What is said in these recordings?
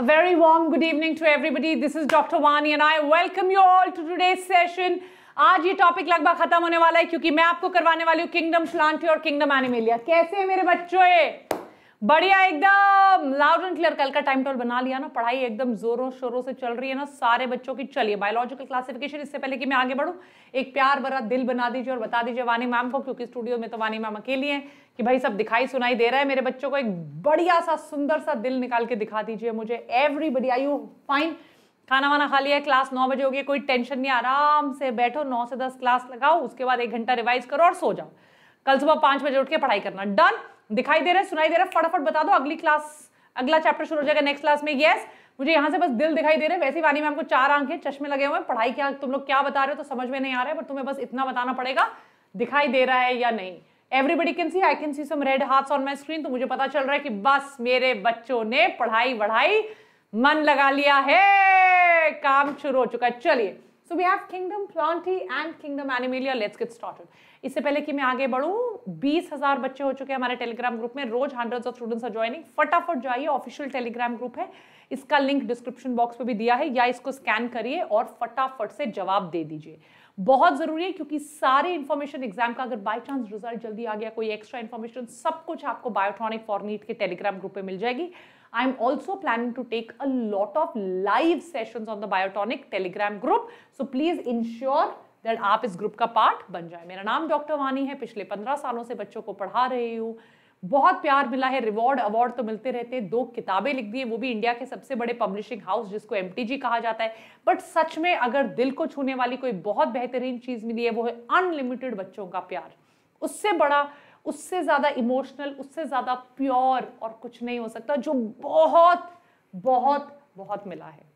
A very warm good evening to everybody. This is Dr. Vani and I welcome you all to today's session. आज ये topic लगभग खत्म होने वाला है क्योंकि मैं आपको करवाने वाली हूँ किंगडम प्लांटे और किंगडम एनिमेलिया कैसे है मेरे बच्चों ये बढ़िया एकदम लाउड एंड क्लियर कल का टाइम टेबल बना लिया ना पढ़ाई एकदम जोरों शोरों से चल रही है ना सारे बच्चों की चलिए बायोलॉजिकल क्लासिफिकेशन इससे पहले कि मैं आगे बढ़ूँ एक प्यार भरा दिल बना दीजिए और बता दीजिए वानी मैम को क्योंकि स्टूडियो में तो वानी मैम अकेली हैं कि भाई सब दिखाई सुनाई दे रहा है मेरे बच्चों को एक बढ़िया सा सुंदर सा दिल निकाल के दिखा दीजिए मुझे एवरीबडी आई यू फाइन खाना वाना खा लिया क्लास नौ बजे होगी कोई टेंशन नहीं आराम से बैठो नौ से दस क्लास लगाओ उसके बाद एक घंटा रिवाइज करो और सो जाओ कल सुबह पांच बजे उठ के पढ़ाई करना डन दिखाई दे रहा है सुनाई दे रहा है फटाफट बता दो अगली क्लास अगला चैप्टर शुरू हो जाएगा नेक्स्ट क्लास में यस मुझे यहाँ से बस दिल दिखाई दे रहे हैं वैसे वानी में आपको चार आंखें चश्मे लगे हुए हैं पढ़ाई क्या तुम लोग क्या बता रहे हो तो समझ में नहीं आ रहा है पर तुम्हें बस इतना बताना पड़ेगा दिखाई दे रहा है या नहीं everybody can see I can see some red hearts on my screen तो मुझे पता चल रहा है कि बस मेरे बच्चों ने पढ़ाई वढ़ाई मन लगा लिया है काम शुरू हो चुका है चलिए so we have kingdom Plantae and kingdom Animalia let's get started इससे पहले कि मैं आगे बढ़ूं बीस हजार बच्चे हो चुके हैं हमारे टेलीग्राम ग्रुप में रोज hundred of students are joining फटाफट जाइए ऑफिशियल टेलीग्राम ग्रुप है इसका लिंक डिस्क्रिप्शन बॉक्स में भी दिया है या इसको स्कैन करिए और फटाफट से जवाब दे दीजिए बहुत ज़रूरी है क्योंकि सारे इन्फॉर्मेशन एग्जाम का अगर बाई चांस रिजल्ट जल्दी आ गया कोई एक्स्ट्रा इन्फॉर्मेशन सब कुछ आपको बायोट्रॉनिक फॉर्नीट के टेलीग्राम ग्रुप में मिल जाएगी I am also planning to take a lot of live session on the Biotonic Telegram group so please ensure that आप इस ग्रुप का पार्ट बन जाए मेरा नाम डॉक्टर वानी है पिछले पंद्रह सालों से बच्चों को पढ़ा रही हूँ बहुत प्यार मिला है रिवॉर्ड अवार्ड तो मिलते रहते हैं दो किताबें लिख दी है वो भी इंडिया के सबसे बड़े पब्लिशिंग हाउस जिसको एम कहा जाता है बट सच में अगर दिल को छूने वाली कोई बहुत बेहतरीन चीज़ मिली है वो है अनलिमिटेड बच्चों का प्यार उससे बड़ा उससे ज़्यादा इमोशनल उससे ज़्यादा प्योर और कुछ नहीं हो सकता जो बहुत बहुत बहुत मिला है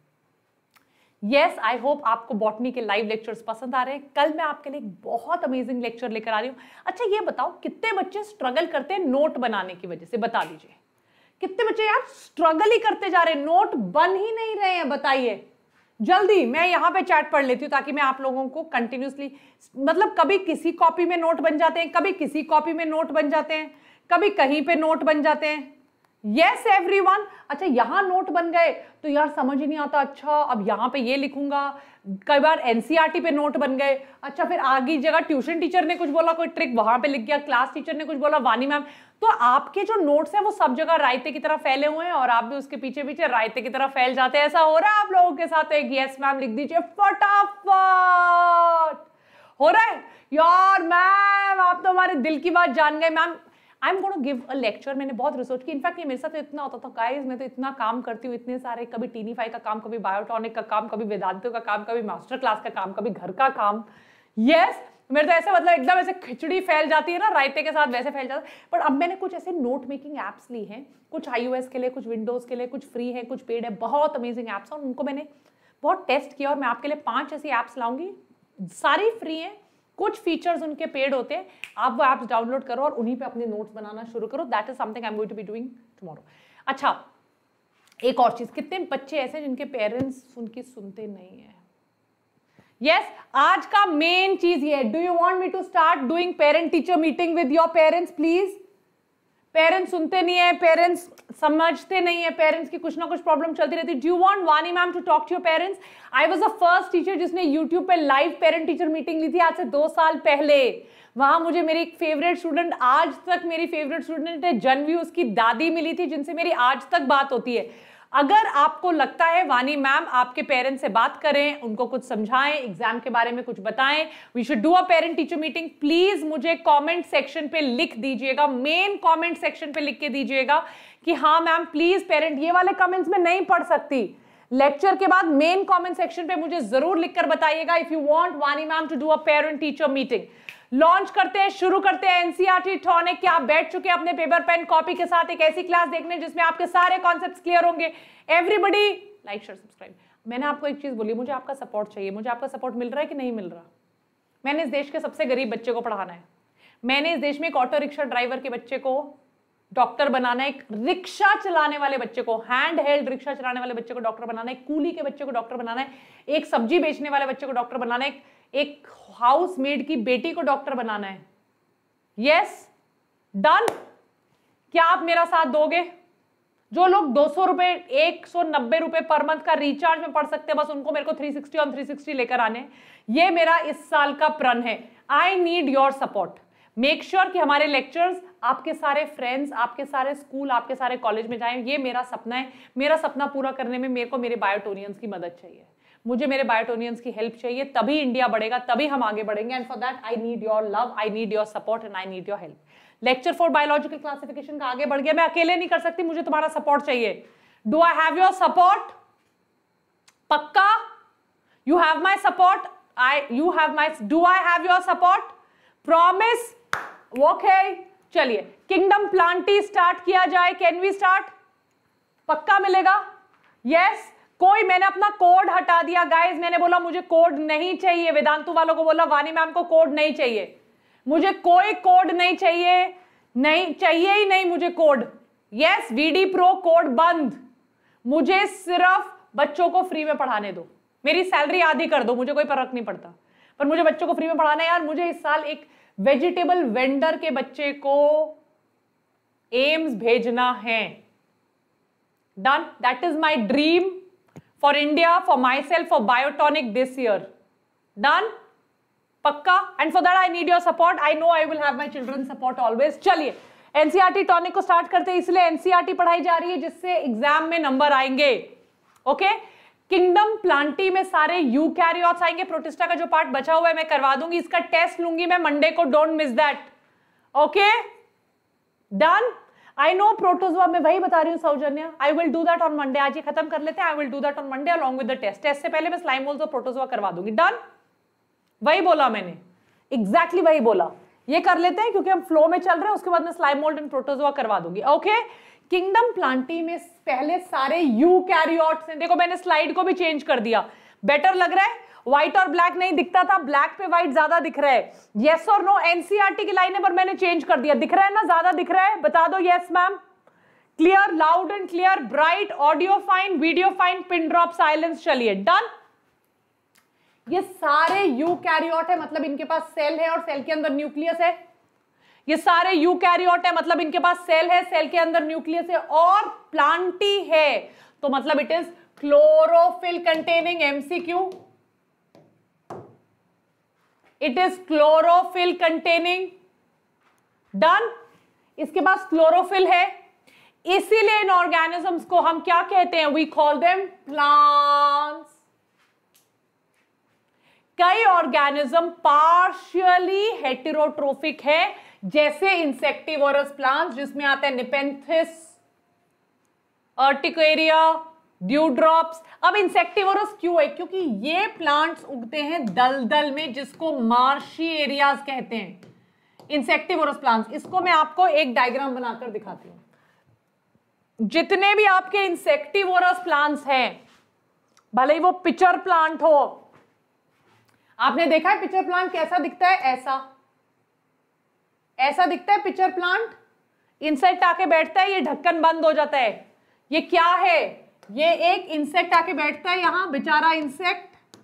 यस आई होप आपको बॉटनी के लाइव लेक्चर्स पसंद आ रहे हैं कल मैं आपके लिए बहुत अमेजिंग लेक्चर लेकर आ रही हूँ अच्छा ये बताओ कितने बच्चे स्ट्रगल करते हैं नोट बनाने की वजह से बता दीजिए कितने बच्चे यार स्ट्रगल ही करते जा रहे हैं नोट बन ही नहीं रहे हैं बताइए जल्दी मैं यहाँ पे चैट पढ़ लेती हूँ ताकि मैं आप लोगों को कंटिन्यूसली मतलब कभी किसी कॉपी में नोट बन जाते हैं कभी किसी कॉपी में नोट बन जाते हैं कभी कहीं पे नोट बन जाते हैं यस वन अच्छा यहाँ नोट बन गए तो यार समझ ही नहीं आता अच्छा अब यहाँ पे ये लिखूंगा कई बार एनसीईआरटी e पे नोट बन गए अच्छा फिर आगे जगह ट्यूशन टीचर ने कुछ बोला कोई ट्रिक वहां पे लिख गया क्लास टीचर ने कुछ बोला वानी मैम तो आपके जो नोट्स हैं वो सब जगह रायते की तरह फैले हुए हैं और आप भी उसके पीछे पीछे रायते की तरह फैल जाते हैं ऐसा हो रहा है आप लोगों के साथ एक यस मैम लिख दीजिए फटाफट हो रहा है यार मैम आप तो हमारे दिल की बात जान गए ma'am I am got give a lecture मैंने बहुत रिसर्च की इनफैक्ट ये मेरे साथ तो इतना होता था गाइज मैं तो इतना काम करती हूँ इतने सारे कभी टीनीफाई का काम कभी बायोटॉनिक का काम कभी वेदांतो का काम कभी मास्टर क्लास का काम कभी घर का काम यस yes, मेरे तो ऐसे मतलब एकदम ऐसे खिचड़ी फैल जाती है ना रायते के साथ वैसे फैल जाता है बट अब मैंने कुछ ऐसे नोट मेकिंग ऐप्स ली हैं कुछ आई के लिए कुछ विंडोज़ के लिए कुछ फ्री है कुछ पेड है बहुत अमेजिंग ऐप्स हैं उनको मैंने बहुत टेस्ट किया और मैं आपके लिए पांच ऐसी ऐप्स लाऊंगी सारी फ्री हैं कुछ फीचर्स उनके पेड होते हैं आप वो एप्स डाउनलोड करो और उन्हीं पे अपने नोट्स बनाना शुरू करो that is something I am going to be doing tomorrow अच्छा एक और चीज़ कितने बच्चे ऐसे हैं जिनके पेरेंट्स उनकी सुनते नहीं है यस yes, आज का मेन चीज़ ये do you want me to start doing parent teacher meeting with your parents please parents सुनते नहीं है पेरेंट्स समझते नहीं है पेरेंट्स की कुछ ना कुछ प्रॉब्लम चलती रहती do want Vani ma'am to talk to your parents I was a first teacher जिसने यूट्यूब पे लाइव पेरेंट टीचर मीटिंग ली थी आज से दो साल पहले वहां मुझे मेरी एक फेवरेट स्टूडेंट आज तक मेरी फेवरेट स्टूडेंट है जनवी उसकी दादी मिली थी जिनसे मेरी आज तक बात होती है अगर आपको लगता है वानी मैम आपके पेरेंट्स से बात करें उनको कुछ समझाएं एग्जाम के बारे में कुछ बताएं we should do a parent teacher meeting please मुझे कमेंट सेक्शन पे लिख दीजिएगा मेन कमेंट सेक्शन पे लिख के दीजिएगा कि हाँ मैम प्लीज पेरेंट ये वाले कमेंट्स में नहीं पढ़ सकती लेक्चर के बाद मेन कॉमेंट सेक्शन पे मुझे जरूर लिखकर बताइएगा if you want Vani ma'am to do a parent teacher meeting launch करते हैं शुरू करते हैं एनसीआरटी टॉनिक क्या आप बैठ चुके हैं अपने पेपर पेन कॉपी के साथ एक ऐसी क्लास देखने जिसमें आपके सारे कॉन्सेप्ट क्लियर होंगे एवरीबडी लाइक शेयर सब्सक्राइब मैंने आपको एक चीज बोली मुझे आपका सपोर्ट चाहिए मुझे आपका सपोर्ट मिल रहा है कि नहीं मिल रहा मैंने इस देश के सबसे गरीब बच्चे को पढ़ाना है मैंने इस देश में एक ऑटो रिक्शा ड्राइवर के बच्चे को डॉक्टर बनाना एक रिक्शा चलाने वाले बच्चे को हैंड हेल्ड रिक्शा चलाने वाले बच्चे को डॉक्टर बनाना है कूली के बच्चे को डॉक्टर बनाना है एक सब्जी बेचने वाले बच्चे को डॉक्टर बनाना है एक हाउस मेड की बेटी को डॉक्टर बनाना है यस डन क्या आप मेरा साथ दोगे जो लोग दो सौ रुपए एक सौ नब्बे रुपए पर मंथ का रिचार्ज में पढ़ सकते हैं बस उनको मेरे को थ्री सिक्सटी और थ्री सिक्सटी लेकर आने ये मेरा इस साल का प्रण है I need your support make sure कि हमारे लेक्चर्स आपके सारे फ्रेंड्स आपके सारे स्कूल आपके सारे कॉलेज में जाएं ये मेरा सपना है मेरा सपना पूरा करने में मेरे को मेरे बायोटोनियंस की मदद चाहिए मुझे मेरे बायोटोनियंस की हेल्प चाहिए तभी इंडिया बढ़ेगा तभी हम आगे बढ़ेंगे and for that I need your love I need your support and I need your help lecture for biological classification का आगे बढ़ गया मैं अकेले नहीं कर सकती मुझे तुम्हारा सपोर्ट चाहिए do I have your support पक्का you have my support I you have my do I have your support promise okay चलिए किंगडम प्लांटी स्टार्ट किया जाए कैन वी स्टार्ट पक्का मिलेगा यस yes? कोई मैंने अपना कोड हटा दिया गाइज मैंने बोला मुझे कोड नहीं चाहिए वेदांतु वालों को बोला वानी मैम को कोड नहीं चाहिए मुझे कोई कोड नहीं चाहिए नहीं चाहिए ही नहीं मुझे code yes VD pro code बंद मुझे सिर्फ बच्चों को फ्री में पढ़ाने दो मेरी सैलरी आधी कर दो मुझे कोई फर्क नहीं पड़ता पर मुझे बच्चों को फ्री में पढ़ाना है यार मुझे इस साल एक वेजिटेबल वेंडर के बच्चे को एम्स भेजना है done that is my dream for India, for myself, for Biotonic this year. Done? Pakka? And for that I need your support. I know I will have my children's support always. चलिए NCERT tonic को start करते हैं इसलिए NCERT पढ़ाई जा रही है जिससे एग्जाम में नंबर आएंगे ओके किंगडम प्लांटी में सारे यू कैरियॉट्स आएंगे प्रोटिस्टा का जो पार्ट बचा हुआ है मैं करवा दूंगी इसका टेस्ट लूंगी मैं मंडे को don't miss that okay done I know protozoa मैं वही बता रही हूँ Saujanya I will do that on Monday आज ही खत्म कर लेते हैं I will do that on Monday along with the test test से पहले मैं स्लाइम और प्रोटोजोआ करवा दूंगी डन वही बोला मैंने एग्जैक्टली exactly वही बोला ये कर लेते हैं क्योंकि हम फ्लो में चल रहे हैं उसके बाद मैं स्लाइम मोल्ड एंड प्रोटोजोआ करवा दूंगी ओके किंगडम प्लांटी में पहले सारे यू कैरियोट्स हैं देखो मैंने स्लाइड को भी चेंज कर दिया बेटर लग रहा है व्हाइट और ब्लैक नहीं दिखता था ब्लैक पे व्हाइट ज्यादा दिख रहा है येस और नो एनसीआरटी की लाइन है पर मैंने चेंज कर दिया दिख रहा है ना ज्यादा दिख रहा है बता दो yes ma'am clear loud and clear bright audio fine video fine pin drop silence चलिए डन ये सारे यू कैरियोट है मतलब इनके पास सेल है और सेल के अंदर न्यूक्लियस है ये सारे यू कैरियोट है मतलब इनके पास सेल है सेल के अंदर न्यूक्लियस है और प्लांटी है तो मतलब it is chlorophyll containing MCQ it is chlorophyll containing done इसके पास क्लोरोफिल है इसीलिए इन ऑर्गेनिजम्स को हम क्या कहते हैं वी कॉल देम प्लांट्स कई ऑर्गेनिज्म पार्शियली हेटेरोट्रोफिक है जैसे इंसेक्टिवरस प्लांट्स जिसमें आते हैं निपेंथिस अर्टिकोरिया ड्यू ड्रॉप अब इंसेक्टिवरस क्यों है क्योंकि ये प्लांट्स उगते हैं दलदल में जिसको मार्शी एरियाज कहते हैं इंसेक्टिवरस प्लांट्स इसको मैं आपको एक डायग्राम बनाकर दिखाती हूँ जितने भी आपके इंसेक्टिवरस प्लांट्स हैं भले ही वो पिचर प्लांट हो आपने देखा है पिचर प्लांट कैसा दिखता है ऐसा ऐसा दिखता है पिचर प्लांट इंसेक्ट आके बैठता है ये ढक्कन बंद हो जाता है ये क्या है तो ये एक इंसेक्ट आके बैठता है यहां बेचारा इंसेक्ट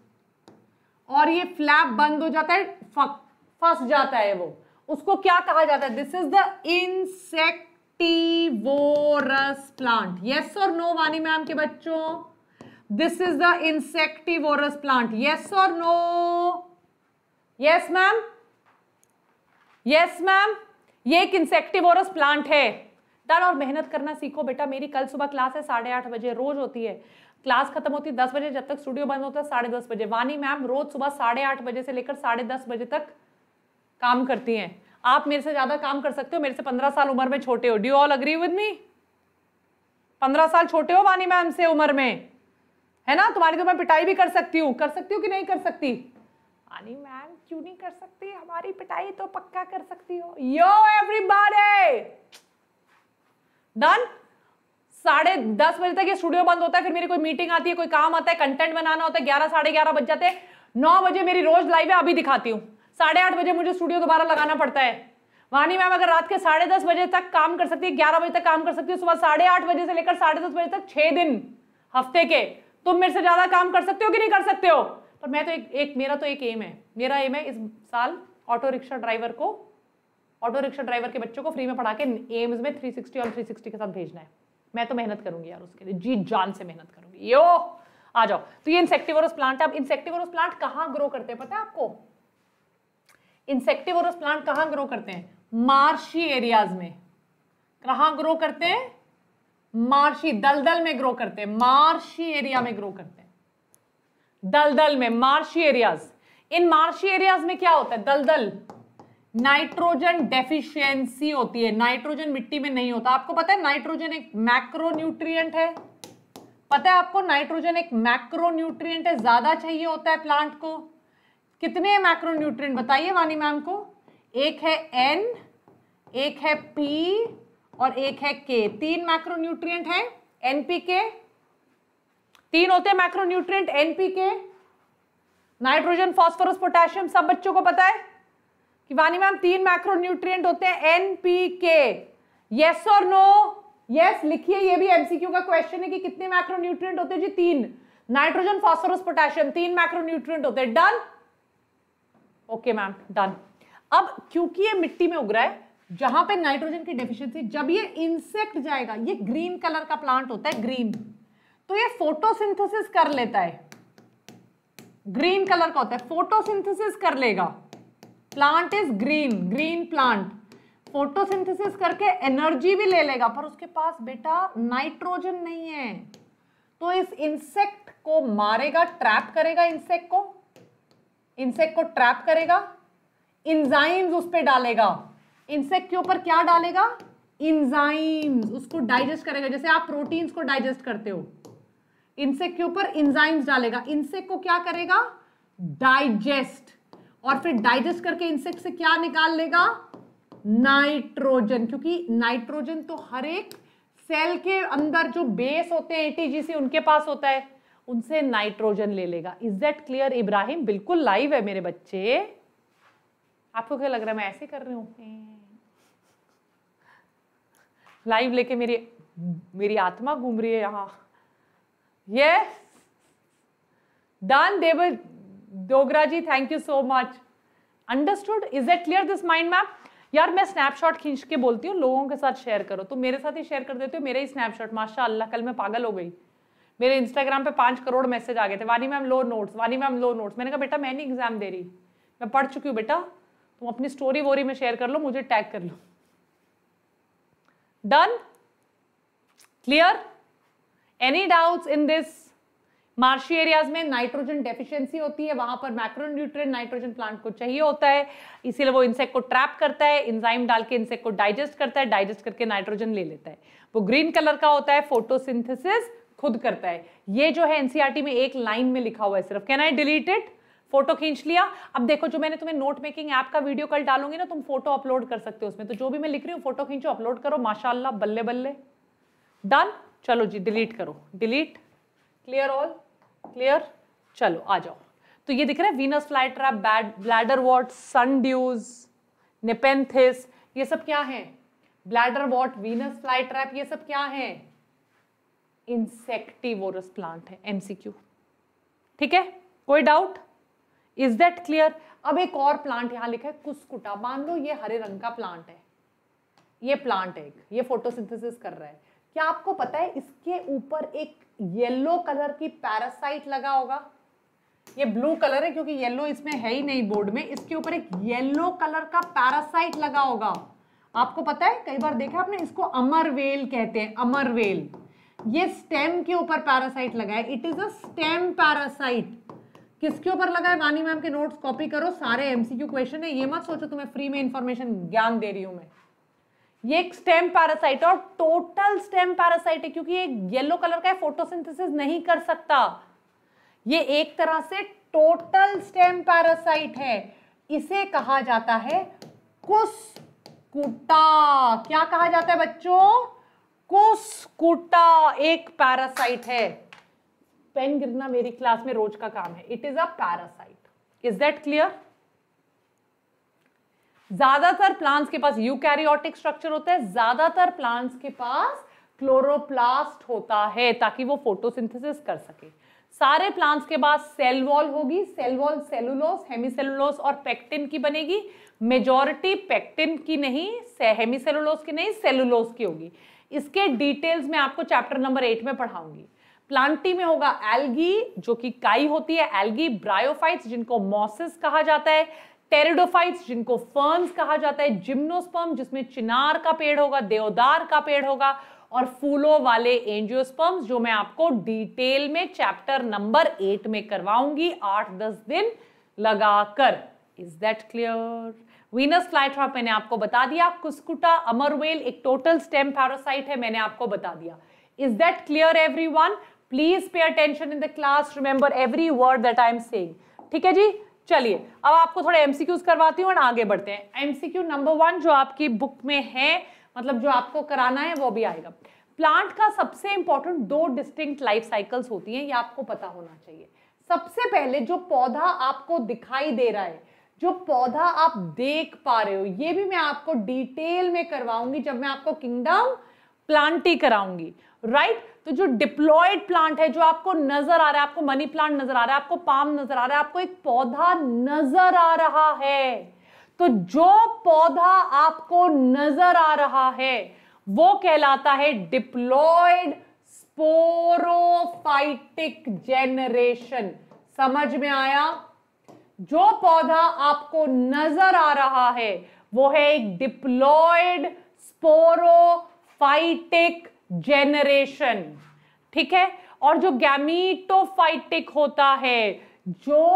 और ये फ्लैप बंद हो जाता है फंस जाता है वो उसको क्या कहा जाता है this is the insectivorous plant yes और नो वानी मैम के बच्चों this is the insectivorous plant yes और no yes ma'am yes ma'am ये एक इंसेक्टिवोरस प्लांट है डर और मेहनत करना सीखो बेटा मेरी कल सुबह क्लास है साढ़े आठ बजे रोज होती है क्लास खत्म होती है दस बजे जब तक स्टूडियो बंद होता है साढ़े दस बजे वानी मैम रोज सुबह साढ़े आठ बजे से लेकर साढ़े दस बजे तक काम करती हैं आप मेरे से ज़्यादा काम कर सकते हो मेरे से पंद्रह साल उम्र में छोटे हो do all agree with me पंद्रह साल छोटे हो वानी मैम से उम्र में है ना तुम्हारी तो मैं पिटाई भी कर सकती हूँ कर सकती हूँ कि नहीं कर सकती वानी मैम क्यों नहीं कर सकती हमारी पिटाई तो पक्का कर सकती हो यो एवरीबॉडी डन साढ़े दस बजे तक ये स्टूडियो बंद होता है फिर मेरी कोई मीटिंग आती है कोई काम आता है कंटेंट बनाना होता है ग्यारह साढ़े ग्यारह बज जाते हैं नौ बजे मेरी रोज लाइव है अभी दिखाती हूँ साढ़े आठ बजे मुझे स्टूडियो दोबारा लगाना पड़ता है वानी मैम अगर रात के साढ़े दस बजे तक काम कर सकती है ग्यारह बजे तक काम कर सकती है सुबह साढ़े आठ बजे से लेकर साढ़े दस बजे तक छह दिन हफ्ते के तुम मेरे से ज़्यादा काम कर सकते हो कि नहीं कर सकते हो पर मैं तो एक, एक मेरा तो एक एम है मेरा एम है इस साल ऑटो रिक्शा ड्राइवर को ऑटो रिक्शा ड्राइवर के बच्चों को फ्री में पढ़ा के एम्स में 360 और 360 के साथ भेजना है मैं तो मेहनत करूंगी यार उसके लिए जी जान से मेहनत करूंगी यो आ जाओ तो ये इंसेक्टिवोरस प्लांट है अब इंसेक्टिवोरस प्लांट कहाँ ग्रो करते हैं पता है आपको इंसेक्टिवोरस प्लांट कहाँ ग्रो करते हैं मार्शी एरियाज में कहाँ ग्रो करते हैं मार्शी दलदल में ग्रो करते हैं मार्शी एरिया में ग्रो करते हैं दलदल में marshy areas in marshy areas में क्या होता है दलदल नाइट्रोजन डेफिशिएंसी होती है नाइट्रोजन मिट्टी में नहीं होता आपको पता है नाइट्रोजन एक मैक्रोन्यूट्रिएंट है पता है आपको नाइट्रोजन एक मैक्रोन्यूट्रिएंट है ज्यादा चाहिए होता है प्लांट को कितने मैक्रोन्यूट्रिएंट बताइए वानी मैम को एक है एन एक है पी और एक है के तीन मैक्रो है है एनपीके तीन होते हैं macronutrient NP NPK nitrogen phosphorus potassium सब बच्चों को पता है कि वानी मैम तीन मैक्रो न्यूट्रिएंट होते हैं एन पी के यस और नो यस लिखिए ये भी एमसीक्यू का क्वेश्चन है कि कितने मैक्रो न्यूट्रिएंट होते हैं जी तीन नाइट्रोजन फॉस्फोरस पोटेशियम तीन मैक्रो न्यूट्रिएंट होते हैं डन ओके मैम डन अब क्योंकि ये मिट्टी में उग रहा है जहां पे नाइट्रोजन की डेफिशिएंसी जब ये इंसेक्ट जाएगा ये ग्रीन कलर का प्लांट होता है ग्रीन तो ये फोटोसिंथेसिस कर लेता है ग्रीन कलर का होता है फोटोसिंथेसिस कर लेगा plant is green green plant photosynthesis करके एनर्जी भी ले लेगा पर उसके पास बेटा नाइट्रोजन नहीं है तो इस इंसेक्ट को मारेगा ट्रैप करेगा इंसेक्ट को इंसेक्ट को ट्रैप करेगा इंजाइम्स उस पर डालेगा इंसेक्ट के ऊपर क्या डालेगा इंजाइम्स उसको डाइजेस्ट करेगा जैसे आप प्रोटीन्स को डाइजेस्ट करते हो इंसेक्ट के ऊपर इंजाइम्स डालेगा इंसेक्ट को क्या करेगा डाइजेस्ट और फिर डाइजेस्ट करके इंसेक्ट से क्या निकाल लेगा नाइट्रोजन क्योंकि नाइट्रोजन तो हर एक सेल के अंदर जो बेस होते हैं एटीजीसी उनके पास होता है उनसे नाइट्रोजन ले लेगा इज दैट क्लियर इब्राहिम बिल्कुल लाइव है मेरे बच्चे आपको क्या लग रहा है मैं ऐसे कर रही हूं लाइव लेके मेरी मेरी आत्मा घूम रही है यहां yes done Devar Dogra ji thank you so much understood is it clear this mind map यार मैं स्नैपशॉट खींच के बोलती हूँ लोगों के साथ शेयर करो तो मेरे साथ ही शेयर कर देते हो मेरे ही स्नैपशॉट माशा अल्लाह कल मैं पागल हो गई मेरे इंस्टाग्राम पे पाँच करोड़ मैसेज आ गए थे वानी मैम लो नोट्स वानी मैम लो नोट्स मैंने कहा बेटा मैं नहीं एग्जाम दे रही मैं पढ़ चुकी हूँ बेटा तुम अपनी स्टोरी वोरी में शेयर कर लो मुझे टैग कर लो done clear any doubts in this marshy areas में नाइट्रोजन डेफिशिएंसी होती है वहां पर मैक्रोन्यूट्रिएंट नाइट्रोजन प्लांट को चाहिए होता है इसीलिए वो इंसेक्ट को ट्रैप करता है इंजाइम डाल के इंसेक्ट को डाइजेस्ट करता है डाइजेस्ट करके नाइट्रोजन ले लेता है वो ग्रीन कलर का होता है फोटोसिंथेसिस खुद करता है ये जो है एनसीआरटी e में एक लाइन में लिखा हुआ है सिर्फ can I delete it photo खींच लिया अब देखो जो मैंने तुम्हें नोट मेकिंग ऐप का वीडियो कल डालूंगी ना तुम फोटो अपलोड कर सकते हो उसमें तो जो भी मैं लिख रही हूँ फोटो खींचो अपलोड करो माशाल्लाह बल्ले बल्ले डन चलो जी डिलीट करो डिलीट क्लियर ऑल क्लियर चलो आ जाओ तो ये दिख रहा है Venus fly trap bladderwort sundews Nepenthes ये सब क्या है bladderwort Venus fly trap ये सब क्या है इंसेक्टिवोरस प्लांट है एमसीक्यू ठीक है कोई डाउट इज दैट क्लियर अब एक और प्लांट यहां लिखा है कुस्कुटा मान लो ये हरे रंग का प्लांट है ये प्लांट एक ये फोटोसिंथेसिस कर रहा है क्या आपको पता है इसके ऊपर एक येलो कलर की पैरासाइट लगा होगा ये ब्लू कलर है क्योंकि येलो इसमें है ही नहीं बोर्ड में इसके ऊपर एक येलो कलर का पैरासाइट लगा होगा आपको पता है कई बार देखा आपने इसको अमरवेल कहते हैं अमरवेल ये स्टेम के ऊपर पैरासाइट लगा है it is a stem parasite किसके ऊपर लगा है वानी मैम के नोट्स कॉपी करो सारे एमसीक्यू क्वेश्चन है ये मत सोचो तुम्हें फ्री में इंफॉर्मेशन ज्ञान दे रही हूं मैं ये एक स्टेम पैरासाइट और टोटल स्टेम पैरासाइट है क्योंकि ये येलो कलर का है फोटोसिंथेसिस नहीं कर सकता ये एक तरह से टोटल स्टेम पैरासाइट है इसे कहा जाता है कुसकुटा क्या कहा जाता है बच्चों कुसकुटा एक पैरासाइट है पेन गिरना मेरी क्लास में रोज का काम है it is a parasite is that clear ज्यादातर प्लांट्स के पास यूकैरियोटिक स्ट्रक्चर होता है ज्यादातर प्लांट्स के पास क्लोरोप्लास्ट होता है ताकि वो फोटोसिंथेसिस कर सके सारे प्लांट्स के पास सेल वॉल होगी सेल वॉल सेलुलोस हेमीसेलुलोस और पेक्टिन की बनेगी मेजॉरिटी पेक्टिन की नहीं हेमीसेलुलोस की नहीं सेलुलोस की होगी इसके डिटेल्स में आपको चैप्टर नंबर एट में पढ़ाऊंगी प्लांटी में होगा एल्गी जो कि काई होती है एल्गी ब्रायोफाइट्स जिनको मॉसिस कहा जाता है टेरिडोफाइट्स जिनको फर्म्स कहा जाता है जिम्नोस्पर्म जिसमें चिनार का पेड़ होगा देवदार का पेड़ होगा और फूलों वाले एंजियोस्पर्म्स जो मैं आपको डिटेल में चैप्टर नंबर एट में करवाऊंगी आठ दस दिन लगाकर is that clear Venus flytrap मैंने आपको बता दिया कुस्कुटा अमरवेल एक टोटल स्टेम पैरासाइट है मैंने आपको बता दिया is that clear every one please pay attention in the class remember every word that I am saying ठीक है जी चलिए अब आपको थोड़े एमसीक्यूज करवाती हूँ और आगे बढ़ते हैं एमसीक्यू नंबर वन जो आपकी बुक में है मतलब जो आपको कराना है वो भी आएगा प्लांट का सबसे इंपॉर्टेंट दो डिस्टिंक्ट लाइफ साइकिल्स होती हैं ये आपको पता होना चाहिए सबसे पहले जो पौधा आपको दिखाई दे रहा है जो पौधा आप देख पा रहे हो ये भी मैं आपको डिटेल में करवाऊंगी जब मैं आपको किंगडम प्लांटी कराऊंगी राइट right? तो जो डिप्लॉयड प्लांट है जो आपको नजर आ रहा है आपको मनी प्लांट नजर आ रहा है आपको पाम नजर आ रहा है आपको एक पौधा नजर आ रहा है तो जो पौधा आपको नजर आ रहा है वो कहलाता है डिप्लॉयड स्पोरोफाइटिक जेनरेशन समझ में आया जो पौधा आपको नजर आ रहा है वो है एक डिप्लॉयड स्पोरोफाइटिक जेनरेशन ठीक है और जो गैमीटोफाइटिक होता है जो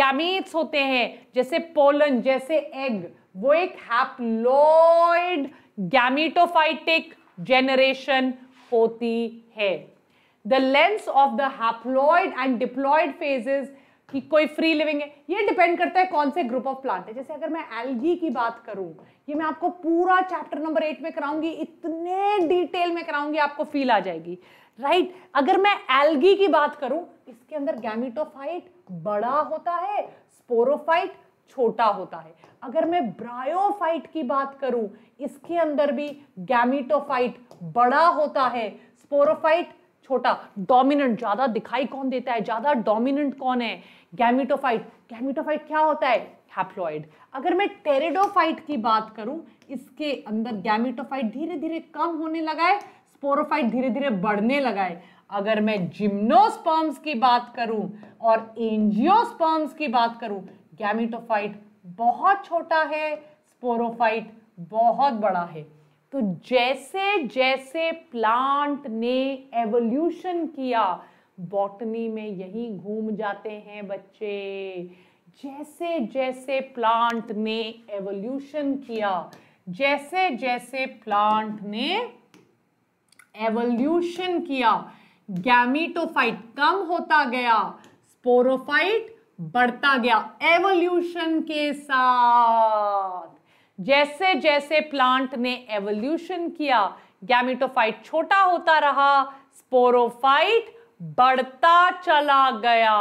गैमीट्स होते हैं जैसे पोलन जैसे एग वो एक हैप्लोइड गैमीटोफाइटिक जेनरेशन होती है the lens of the haploid and diploid phases कि कोई फ्री लिविंग है ये डिपेंड करता है कौन से ग्रुप ऑफ प्लांट है जैसे अगर मैं एल्गी की बात करूं ये मैं आपको पूरा चैप्टर नंबर एट में कराऊंगी इतने डिटेल में कराऊंगी आपको फील आ जाएगी राइट right? अगर मैं एल्गी की बात करूं इसके अंदर गैमिटोफाइट बड़ा होता है स्पोरोफाइट छोटा होता है अगर मैं ब्रायोफाइट की बात करूं इसके अंदर भी गैमिटोफाइट बड़ा होता है स्पोरोफाइट छोटा डोमिनेंट ज्यादा दिखाई कौन देता है ज्यादा डोमिनेंट कौन है गैमिटोफाइट गैमिटोफाइट क्या होता है हैप्लोइड अगर मैं टेरेडोफाइट की बात करूं इसके अंदर गैमिटोफाइट धीरे धीरे कम होने लगा है स्पोरोफाइट धीरे धीरे बढ़ने लगा है अगर मैं जिम्नोस्पर्म्स की बात करूं और एंजियोस्पर्म्स की बात करूं गैमिटोफाइट बहुत छोटा है स्पोरोफाइट बहुत बड़ा है तो जैसे जैसे प्लांट ने एवोल्यूशन किया बॉटनी में यही घूम जाते हैं बच्चे जैसे जैसे प्लांट ने एवोल्यूशन किया जैसे जैसे प्लांट ने एवोल्यूशन किया गैमिटोफाइट कम होता गया स्पोरोफाइट बढ़ता गया एवोल्यूशन के साथ जैसे जैसे प्लांट ने एवोल्यूशन किया गैमिटोफाइट छोटा होता रहा स्पोरोफाइट बढ़ता चला गया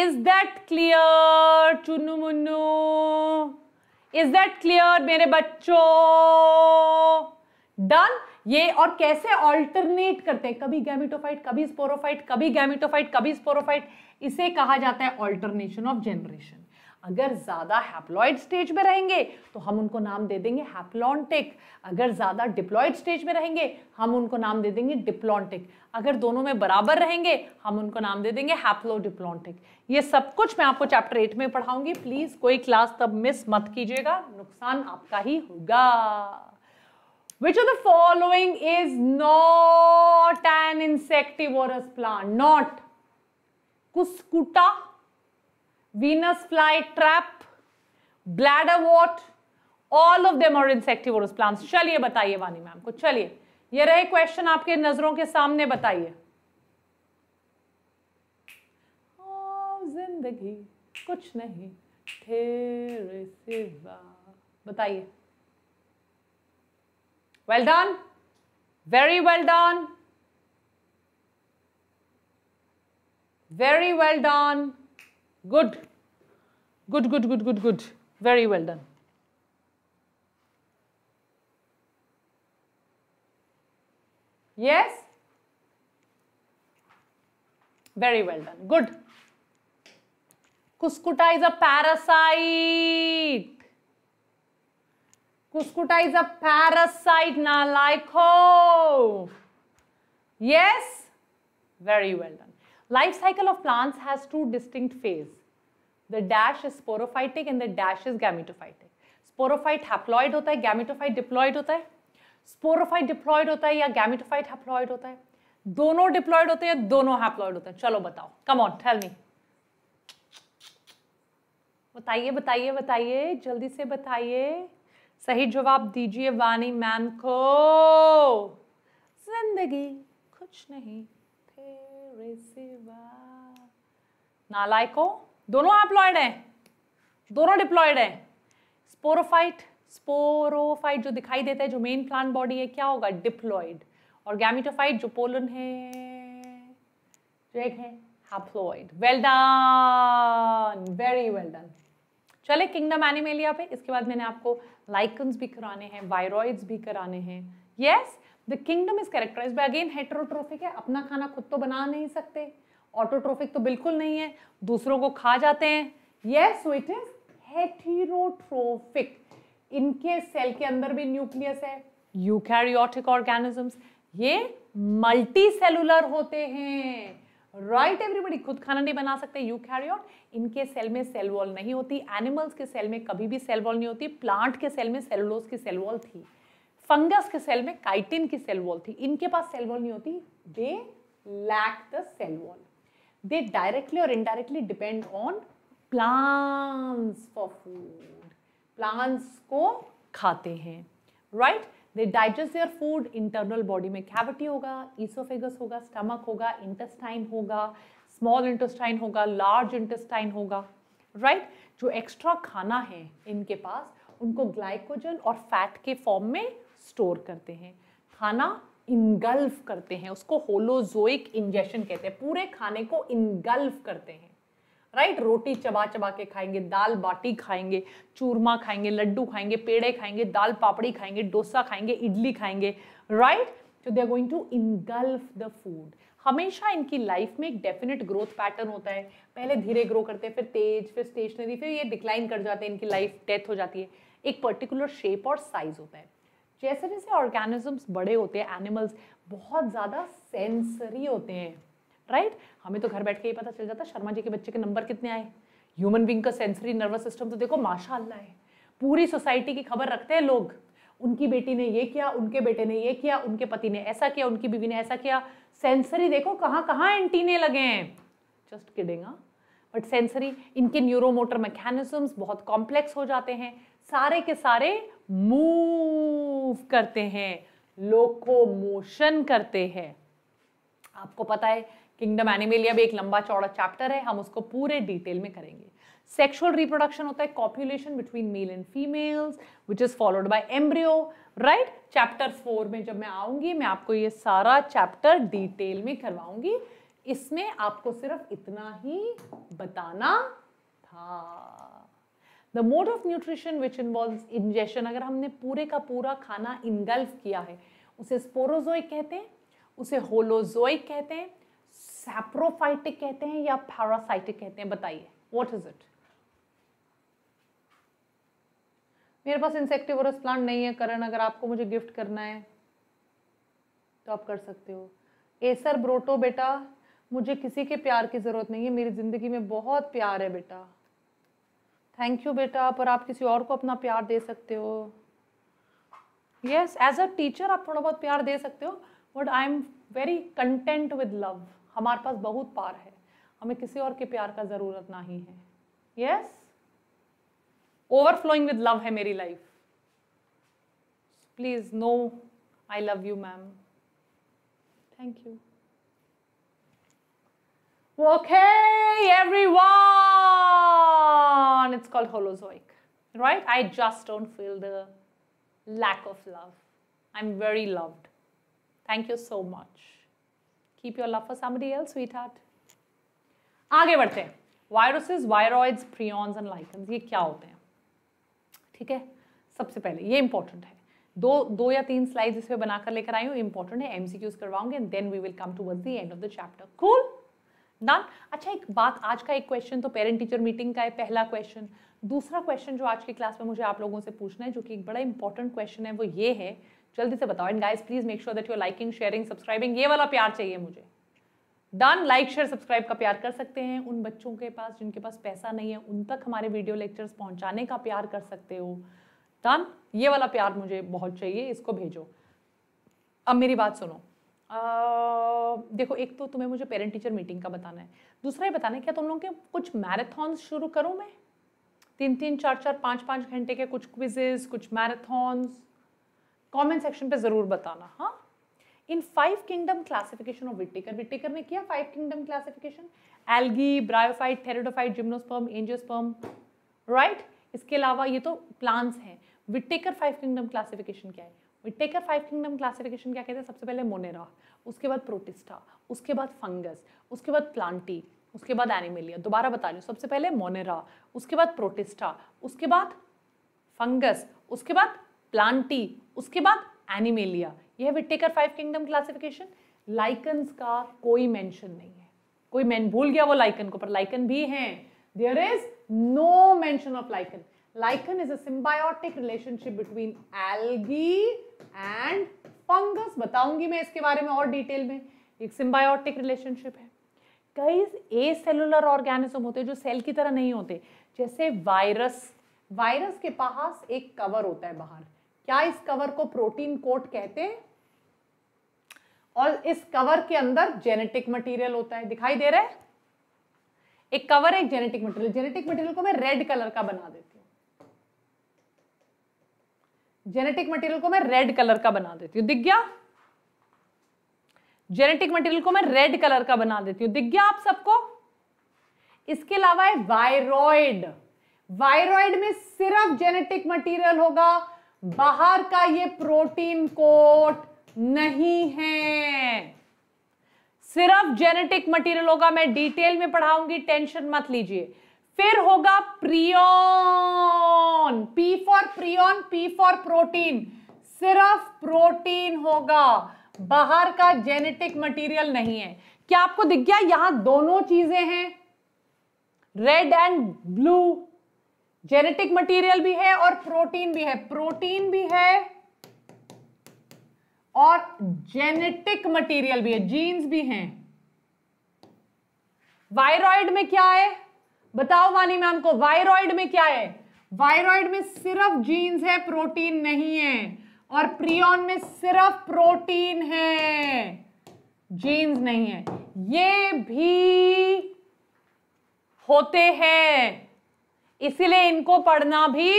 इज दैट क्लियर चुनु मुन्नु इज दैट क्लियर मेरे बच्चों डन ये और कैसे ऑल्टरनेट करते हैं कभी गैमिटोफाइट कभी स्पोरोफाइट कभी गैमिटोफाइट कभी स्पोरोफाइट इसे कहा जाता है ऑल्टरनेशन ऑफ जनरेशन अगर ज़्यादा हैप्लॉयड स्टेज में रहेंगे तो हम उनको नाम दे देंगे हैप्लॉन्टिक अगर ज़्यादा डिप्लॉयड स्टेज में रहेंगे हम उनको नाम दे देंगे डिप्लॉन्टिक अगर दोनों में बराबर रहेंगे हम उनको नाम दे देंगे हैप्लोडिप्लॉन्टिक ये सब कुछ मैं आपको चैप्टर एट में पढ़ाऊंगी प्लीज़ कोई क्लास तब मिस मत कीजिएगा नुकसान आपका ही होगा which of the following is not an insectivorous plant not cuscuta venus fly trap bladderwort all of them और इंसेक्टिवोरस प्लांट्स चलिए बताइए वानी मैम को चलिए ये रहे क्वेश्चन आपके नजरों के सामने बताइए हाँ, जिंदगी कुछ नहीं तेरे सिवा बताइए well done very well done very well done Good. Good, good, good, good, good. Very well done. Yes? Very well done. Good. Cuscuta is a parasite. Cuscuta is a parasite, na like oh. Yes? Very well done. Life cycle of plants has two distinct phase. The dash is sporophytic and the dash is gametophytic. Sporophyte haploid hota hai gametophyte diploid hota hai sporophyte diploid hota hai ya gametophyte haploid hota hai dono diploid hote hai ya dono haploid hote hai chalo batao come on tell me बताइए बताइए बताइए जल्दी से बताइए सही जवाब दीजिए वानी मैम को जिंदगी कुछ नहीं नालायको दोनों एप्लॉयड हैं दोनों डिप्लॉयड हैं स्पोरोफाइट स्पोरोफाइट जो दिखाई देता है जो मेन प्लांट बॉडी है क्या होगा डिप्लॉयड और गैमिटोफाइट जो पोलन है जो एक है haploid well done very well done चले किंगडम एनिमेलिया पे इसके बाद मैंने आपको लाइकन्स भी कराने हैं वायरॉइड्स भी कराने हैं yes yes? The kingdom is characterize by again heterotrophic है अपना खाना खुद तो बना नहीं सकते ऑटोट्रोफिक तो बिल्कुल नहीं है दूसरों को खा जाते हैं यस इट इज हेटीरोट्रोफिक इनके सेल के अंदर भी न्यूक्लियस है यूकैरियोटिक ऑर्गेनिजम्स ये मल्टी सेलुलर होते हैं राइट right, एवरीबडी खुद खाना नहीं बना सकते यू कैरियोट इनके सेल में सेल वॉल नहीं होती एनिमल्स के सेल में कभी भी सेल वॉल नहीं होती प्लांट के सेल में सेलुलोज की सेल वॉल थी फंगस के सेल में काइटिन की सेल वॉल थी इनके पास सेल वॉल नहीं होती they lack the cell wall they directly और indirectly depend on plants for food plants को खाते हैं right they digest their food internal body में कैविटी होगा ईसोफेगस होगा स्टमक होगा इंटेस्टाइन होगा स्मॉल इंटेस्टाइन होगा लार्ज इंटेस्टाइन होगा राइट right? जो एक्स्ट्रा खाना है इनके पास उनको ग्लाइकोजन और फैट के फॉर्म में स्टोर करते हैं खाना इनगल्फ करते हैं उसको होलोजोइक इंजेशन कहते हैं पूरे खाने को इनगल्फ करते हैं राइट रोटी चबा चबा के खाएंगे दाल बाटी खाएंगे चूरमा खाएंगे लड्डू खाएंगे पेड़े खाएंगे दाल पापड़ी खाएंगे डोसा खाएंगे इडली खाएंगे right so they are going to engulf the food हमेशा इनकी लाइफ में एक डेफिनेट ग्रोथ पैटर्न होता है पहले धीरे ग्रो करते हैं फिर तेज फिर स्टेशनरी फिर ये डिक्लाइन कर जाते हैं इनकी लाइफ डेथ हो जाती है एक पर्टिकुलर शेप और साइज होता है जैसे जैसे ऑर्गेनिजम्स बड़े होते हैं एनिमल्स बहुत ज़्यादा सेंसरी होते हैं राइट हमें तो घर बैठ के ही पता चल जाता शर्मा जी के बच्चे के नंबर कितने आए ह्यूमन बींग का सेंसरी नर्वस सिस्टम तो देखो माशाला है पूरी सोसाइटी की खबर रखते हैं लोग उनकी बेटी ने ये किया उनके बेटे ने ये किया उनके पति ने ऐसा किया उनकी बीवी ने ऐसा किया सेंसरी देखो कहाँ कहाँ एंटीने लगे हैं जस्ट किडिंग बट सेंसरी इनके न्यूरोमोटर मैकेनिज्म बहुत कॉम्प्लेक्स हो जाते हैं सारे के सारे मूव करते हैं लोकोमोशन करते हैं आपको पता है किंगडम एनिमेलिया भी एक लंबा चौड़ा चैप्टर है हम उसको पूरे डिटेल में करेंगे सेक्सुअल रिप्रोडक्शन होता है copulation between male and females which is followed by embryo right chapter four में जब मैं आऊंगी मैं आपको ये सारा चैप्टर डिटेल में करवाऊंगी इसमें आपको सिर्फ इतना ही बताना था the mode of nutrition which involve ingestion अगर हमने पूरे का पूरा खाना इनगल्फ किया है उसे स्पोरोजोइक कहते हैं उसे होलोजोइक कहते हैं सैप्रोफाइटिक कहते हैं या पैरासाइटिक कहते हैं बताइए वॉट इज इट मेरे पास इंसेक्टिवरस प्लांट नहीं है करण अगर आपको मुझे गिफ्ट करना है तो आप कर सकते हो एसर ब्रोटो बेटा मुझे किसी के प्यार की ज़रूरत नहीं है मेरी ज़िंदगी में बहुत प्यार है बेटा थैंक यू बेटा पर आप किसी और को अपना प्यार दे सकते हो यस एज अ टीचर आप थोड़ा बहुत प्यार दे सकते हो but I am very content with love हमारे पास बहुत पार है हमें किसी और के प्यार का ज़रूरत नहीं है यस ओवरफ्लोइंग विद लव है मेरी life please no I love you ma'am thank you Okay, everyone. It's called holozoic, right? I just don't feel the lack of love. I'm very loved. Thank you so much. Keep your love for somebody else, sweetheart. Aage badhte hain. Viruses, viroids, prions and lichens. Ye kya hote hain? Theek hai? Sabse pehle, ye important hai. Do, do ya teen slides ispe banakar lekar aayi hu. Important hai. MCQs karwaunge and then we will come towards the end of the chapter. Cool? Done अच्छा एक बात आज का एक question तो parent teacher meeting का है पहला क्वेश्चन दूसरा क्वेश्चन जो आज की क्लास में मुझे आप लोगों से पूछना है जो कि एक बड़ा इंपॉर्टेंट क्वेश्चन है वो ये है जल्दी से बताओ and guys please make sure that your liking sharing subscribing ये वाला प्यार चाहिए मुझे डन लाइक शेयर सब्सक्राइब का प्यार कर सकते हैं उन बच्चों के पास जिनके पास पैसा नहीं है उन तक हमारे वीडियो लेक्चर्स पहुंचाने का प्यार कर सकते हो डन ये वाला प्यार मुझे बहुत चाहिए इसको भेजो अब मेरी बात सुनो देखो एक तो तुम्हें मुझे पेरेंट टीचर मीटिंग का बताना है दूसरा ये बताना है क्या तुम लोग के कुछ मैराथन्स शुरू करूँ मैं तीन तीन चार चार पाँच पाँच घंटे के कुछ क्विजेज कुछ मैराथन्स कमेंट सेक्शन पे ज़रूर बताना हाँ in five kingdom classification of Whittaker Whittaker ने किया five kingdom classification algae bryophyte pteridophyte gymnosperm angiosperm right इसके अलावा ये तो प्लांट्स हैं विटेकर फाइव किंगडम क्लासिफिकेशन क्या है विटेकर फाइव किंगडम क्लासिफिकेशन क्या कहते हैं सबसे पहले मोनेरा उसके बाद प्रोटिस्टा उसके बाद फंगस उसके बाद प्लांटी उसके बाद एनिमेलिया दोबारा बता लो सबसे पहले मोनेरा उसके बाद प्रोटिस्टा उसके बाद फंगस उसके बाद प्लांटी उसके बाद एनिमेलिया यह Whittaker five kingdom classification lichens का कोई मेंशन नहीं है कोई मैं भूल गया वो लाइकन को पर लाइकन भी हैं there is no mention of lichen lichen is a symbiotic relationship between algae and fungus बताऊंगी मैं इसके बारे में और डिटेल में एक सिम्बायोटिक रिलेशनशिप है कई ए सेलुलर ऑर्गेनिज्म होते हैं जो सेल की तरह नहीं होते जैसे वायरस वायरस के पास एक कवर होता है बाहर क्या इस कवर को प्रोटीन कोट कहते हैं और इस कवर के अंदर जेनेटिक मटेरियल होता है दिखाई दे रहा है एक कवर एक जेनेटिक मटेरियल जेनेटिक मटेरियल को मैं रेड कलर का बना देता जेनेटिक मटेरियल को मैं रेड कलर का बना देती हूँ दिख गया जेनेटिक मटेरियल को मैं रेड कलर का बना देती हूँ दिख गया आप सबको इसके अलावा है वायरॉइड वायरॉइड में सिर्फ जेनेटिक मटेरियल होगा बाहर का ये प्रोटीन कोट नहीं है सिर्फ जेनेटिक मटेरियल होगा मैं डिटेल में पढ़ाऊंगी टेंशन मत लीजिए फिर होगा prion P for prion P for protein सिर्फ प्रोटीन होगा बाहर का जेनेटिक मटेरियल नहीं है क्या आपको दिख गया यहां दोनों चीजें हैं red and blue genetic material भी है और प्रोटीन भी है प्रोटीन भी है और जेनेटिक मटेरियल भी है जीन्स भी हैं वायरॉइड में क्या है बताओ वाली मैम को वायरॉइड में क्या है वायरॉइड में सिर्फ जीन्स है प्रोटीन नहीं है और प्रियोन में सिर्फ प्रोटीन है जीन्स नहीं है ये भी होते हैं इसीलिए इनको पढ़ना भी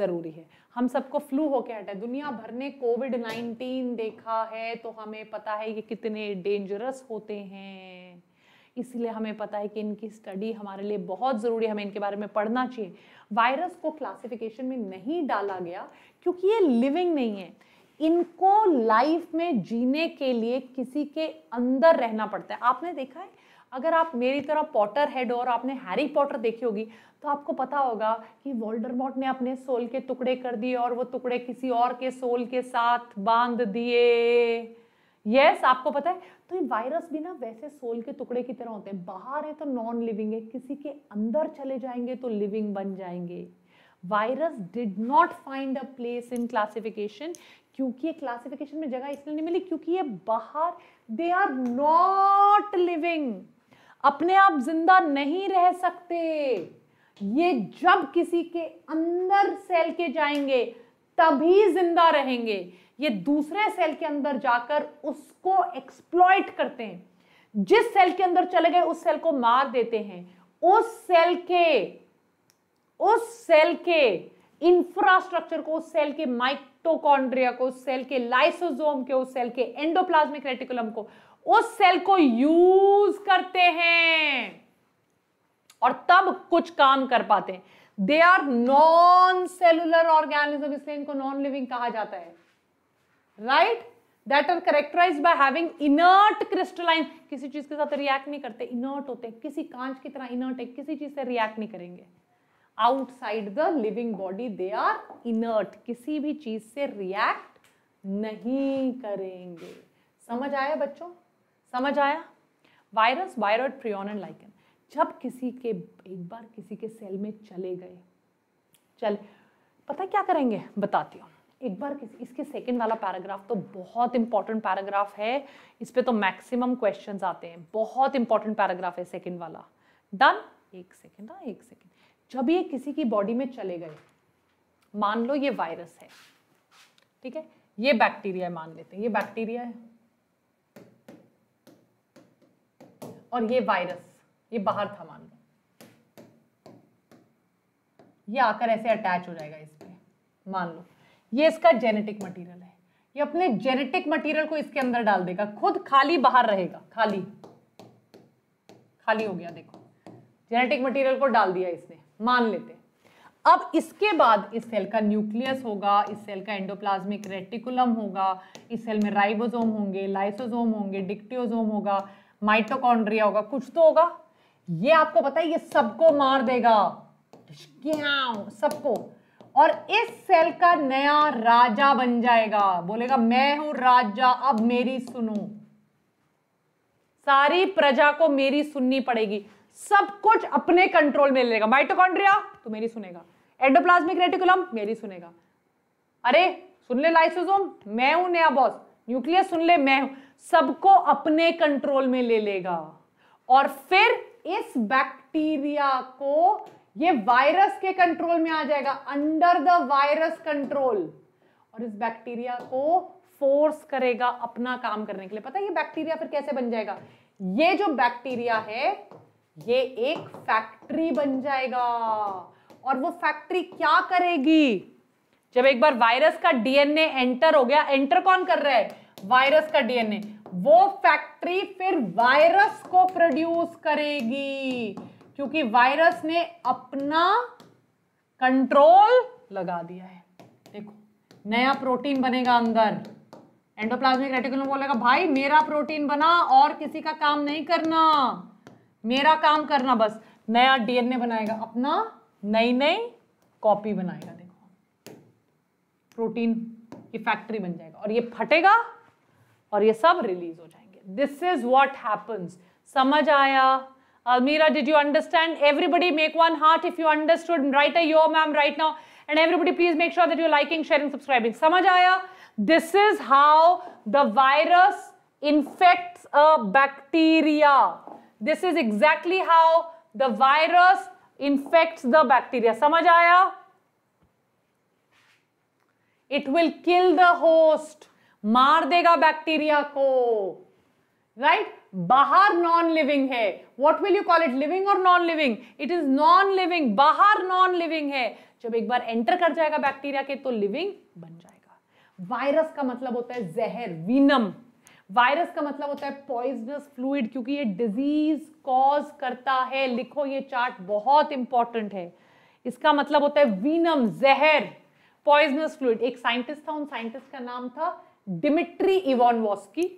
जरूरी है हम सबको फ्लू होके हटा है दुनिया भर ने कोविड नाइनटीन देखा है तो हमें पता है ये कितने डेंजरस होते हैं इसलिए हमें पता है कि इनकी स्टडी हमारे लिए बहुत ज़रूरी है हमें इनके बारे में पढ़ना चाहिए वायरस को क्लासिफिकेशन में नहीं डाला गया क्योंकि ये लिविंग नहीं है इनको लाइफ में जीने के लिए किसी के अंदर रहना पड़ता है आपने देखा है अगर आप मेरी तरह पॉटर हेड और आपने हैरी पॉटर देखी होगी तो आपको पता होगा कि वोल्डरमॉट ने अपने सोल के टुकड़े कर दिए और वो टुकड़े किसी और के सोल के साथ बांध दिए यस yes, आपको पता है तो ये वायरस भी ना वैसे सोल के टुकड़े की तरह होते हैं बाहर है तो नॉन लिविंग है किसी के अंदर चले जाएंगे तो लिविंग बन जाएंगे virus did not find a place in classification क्योंकि ये क्लासिफिकेशन में जगह इसलिए नहीं मिली क्योंकि ये बाहर दे आर नॉट लिविंग अपने आप जिंदा नहीं रह सकते ये जब किसी के अंदर सेल के जाएंगे तभी जिंदा रहेंगे ये दूसरे सेल के अंदर जाकर उसको एक्सप्लॉइट करते हैं जिस सेल के अंदर चले गए उस सेल को मार देते हैं उस सेल के उस सेल के इंफ्रास्ट्रक्चर को उस सेल के माइटोकॉन्ड्रिया को उस सेल के लाइसोजोम के उस सेल के एंडोप्लाज्मिक रेटिकुलम को उस सेल को यूज करते हैं और तब कुछ काम कर पाते हैं they are non cellular organism इसलिए इनको नॉन लिविंग कहा जाता है right that are characterize by having inert crystalline किसी चीज के साथ रिएक्ट नहीं करते इनर्ट होते किसी कांच की तरह इनर्ट है किसी चीज से रिएक्ट नहीं करेंगे outside the living body they are inert किसी भी चीज से रिएक्ट नहीं करेंगे समझ आया बच्चों समझ आया virus viroid prion and lichen जब किसी के एक बार किसी के सेल में चले गए चल पता क्या करेंगे बताती हूँ एक बार इसके सेकंड वाला पैराग्राफ तो बहुत इंपॉर्टेंट पैराग्राफ है इस पर तो मैक्सिमम क्वेश्चन आते हैं बहुत इंपॉर्टेंट पैराग्राफ है सेकेंड वाला डन एक सेकेंड हाँ एक सेकेंड जब ये किसी की बॉडी में चले गए मान लो ये वायरस है ठीक है ये बैक्टीरिया मान लेते हैं ये बैक्टीरिया है और ये वायरस ये बाहर था मान लो ये आकर ऐसे अटैच हो जाएगा इस पर मान लो ये इसका जेनेटिक मटेरियल है ये अपने जेनेटिक मटेरियल को इसके अंदर डाल देगा खुद खाली बाहर रहेगा खाली खाली हो गया देखो जेनेटिक मटेरियल को डाल दिया इसने मान लेते अब इसके बाद इस सेल का न्यूक्लियस होगा इस सेल का एंडोप्लाज्मिक रेटिकुलम होगा इस सेल में राइबोसोम होंगे लाइसोसोम होंगे डिक्टियोसोम होगा माइटोकॉन्ड्रिया होगा कुछ तो होगा ये आपको पता है ये सबको मार देगा सबको और इस सेल का नया राजा बन जाएगा बोलेगा मैं हूं राजा अब मेरी सुनो सारी प्रजा को मेरी सुननी पड़ेगी सब कुछ अपने कंट्रोल में लेगा माइटोकॉन्ड्रिया तो मेरी सुनेगा एंडोप्लाज्मिक रेटिकुलम मेरी सुनेगा अरे सुन ले लाइसोसोम मैं हूं नया बॉस न्यूक्लियस सुन ले मैं हूं सबको अपने कंट्रोल में ले लेगा और फिर इस बैक्टीरिया को ये वायरस के कंट्रोल में आ जाएगा अंडर द वायरस कंट्रोल और इस बैक्टीरिया को फोर्स करेगा अपना काम करने के लिए पता है ये बैक्टीरिया फिर कैसे बन जाएगा ये जो बैक्टीरिया है ये एक फैक्ट्री बन जाएगा और वो फैक्ट्री क्या करेगी जब एक बार वायरस का डीएनए एंटर हो गया एंटर कौन कर रहा है वायरस का डीएनए वो फैक्ट्री फिर वायरस को प्रोड्यूस करेगी क्योंकि वायरस ने अपना कंट्रोल लगा दिया है देखो नया प्रोटीन बनेगा अंदर एंडोप्लाज्मिक रेटिकुलम बोलेगा भाई मेरा प्रोटीन बना और किसी का काम नहीं करना मेरा काम करना बस नया डीएनए बनाएगा अपना नई नई कॉपी बनाएगा देखो प्रोटीन की फैक्ट्री बन जाएगा और ये फटेगा और ये सब रिलीज हो जाएंगे दिस इज वॉट हैपन्स समझ आया Almira, uh, did you understand? Everybody make one heart if you understood. Write a yo ma'am right now. And everybody please make sure that you're liking, sharing, subscribing. Samajaya, This is how the virus infects a bacteria. This is exactly how the virus infects the bacteria. Samajaya, It will kill the host. Mar dega bacteria ko, right? बाहर non living है what will you call it living और non living it is non living बाहर non living है जब एक बार enter कर जाएगा bacteria के तो लिविंग बन जाएगा वायरस का मतलब होता है जहर वीनम वायरस का मतलब होता है पॉइजनस फ्लूड क्योंकि ये डिजीज कॉज करता है लिखो ये चार्ट बहुत इंपॉर्टेंट है इसका मतलब होता है वीनम जहर पॉइजनस फ्लूड एक साइंटिस्ट था उन साइंटिस्ट का नाम था डिमिट्री इवॉन वॉस्की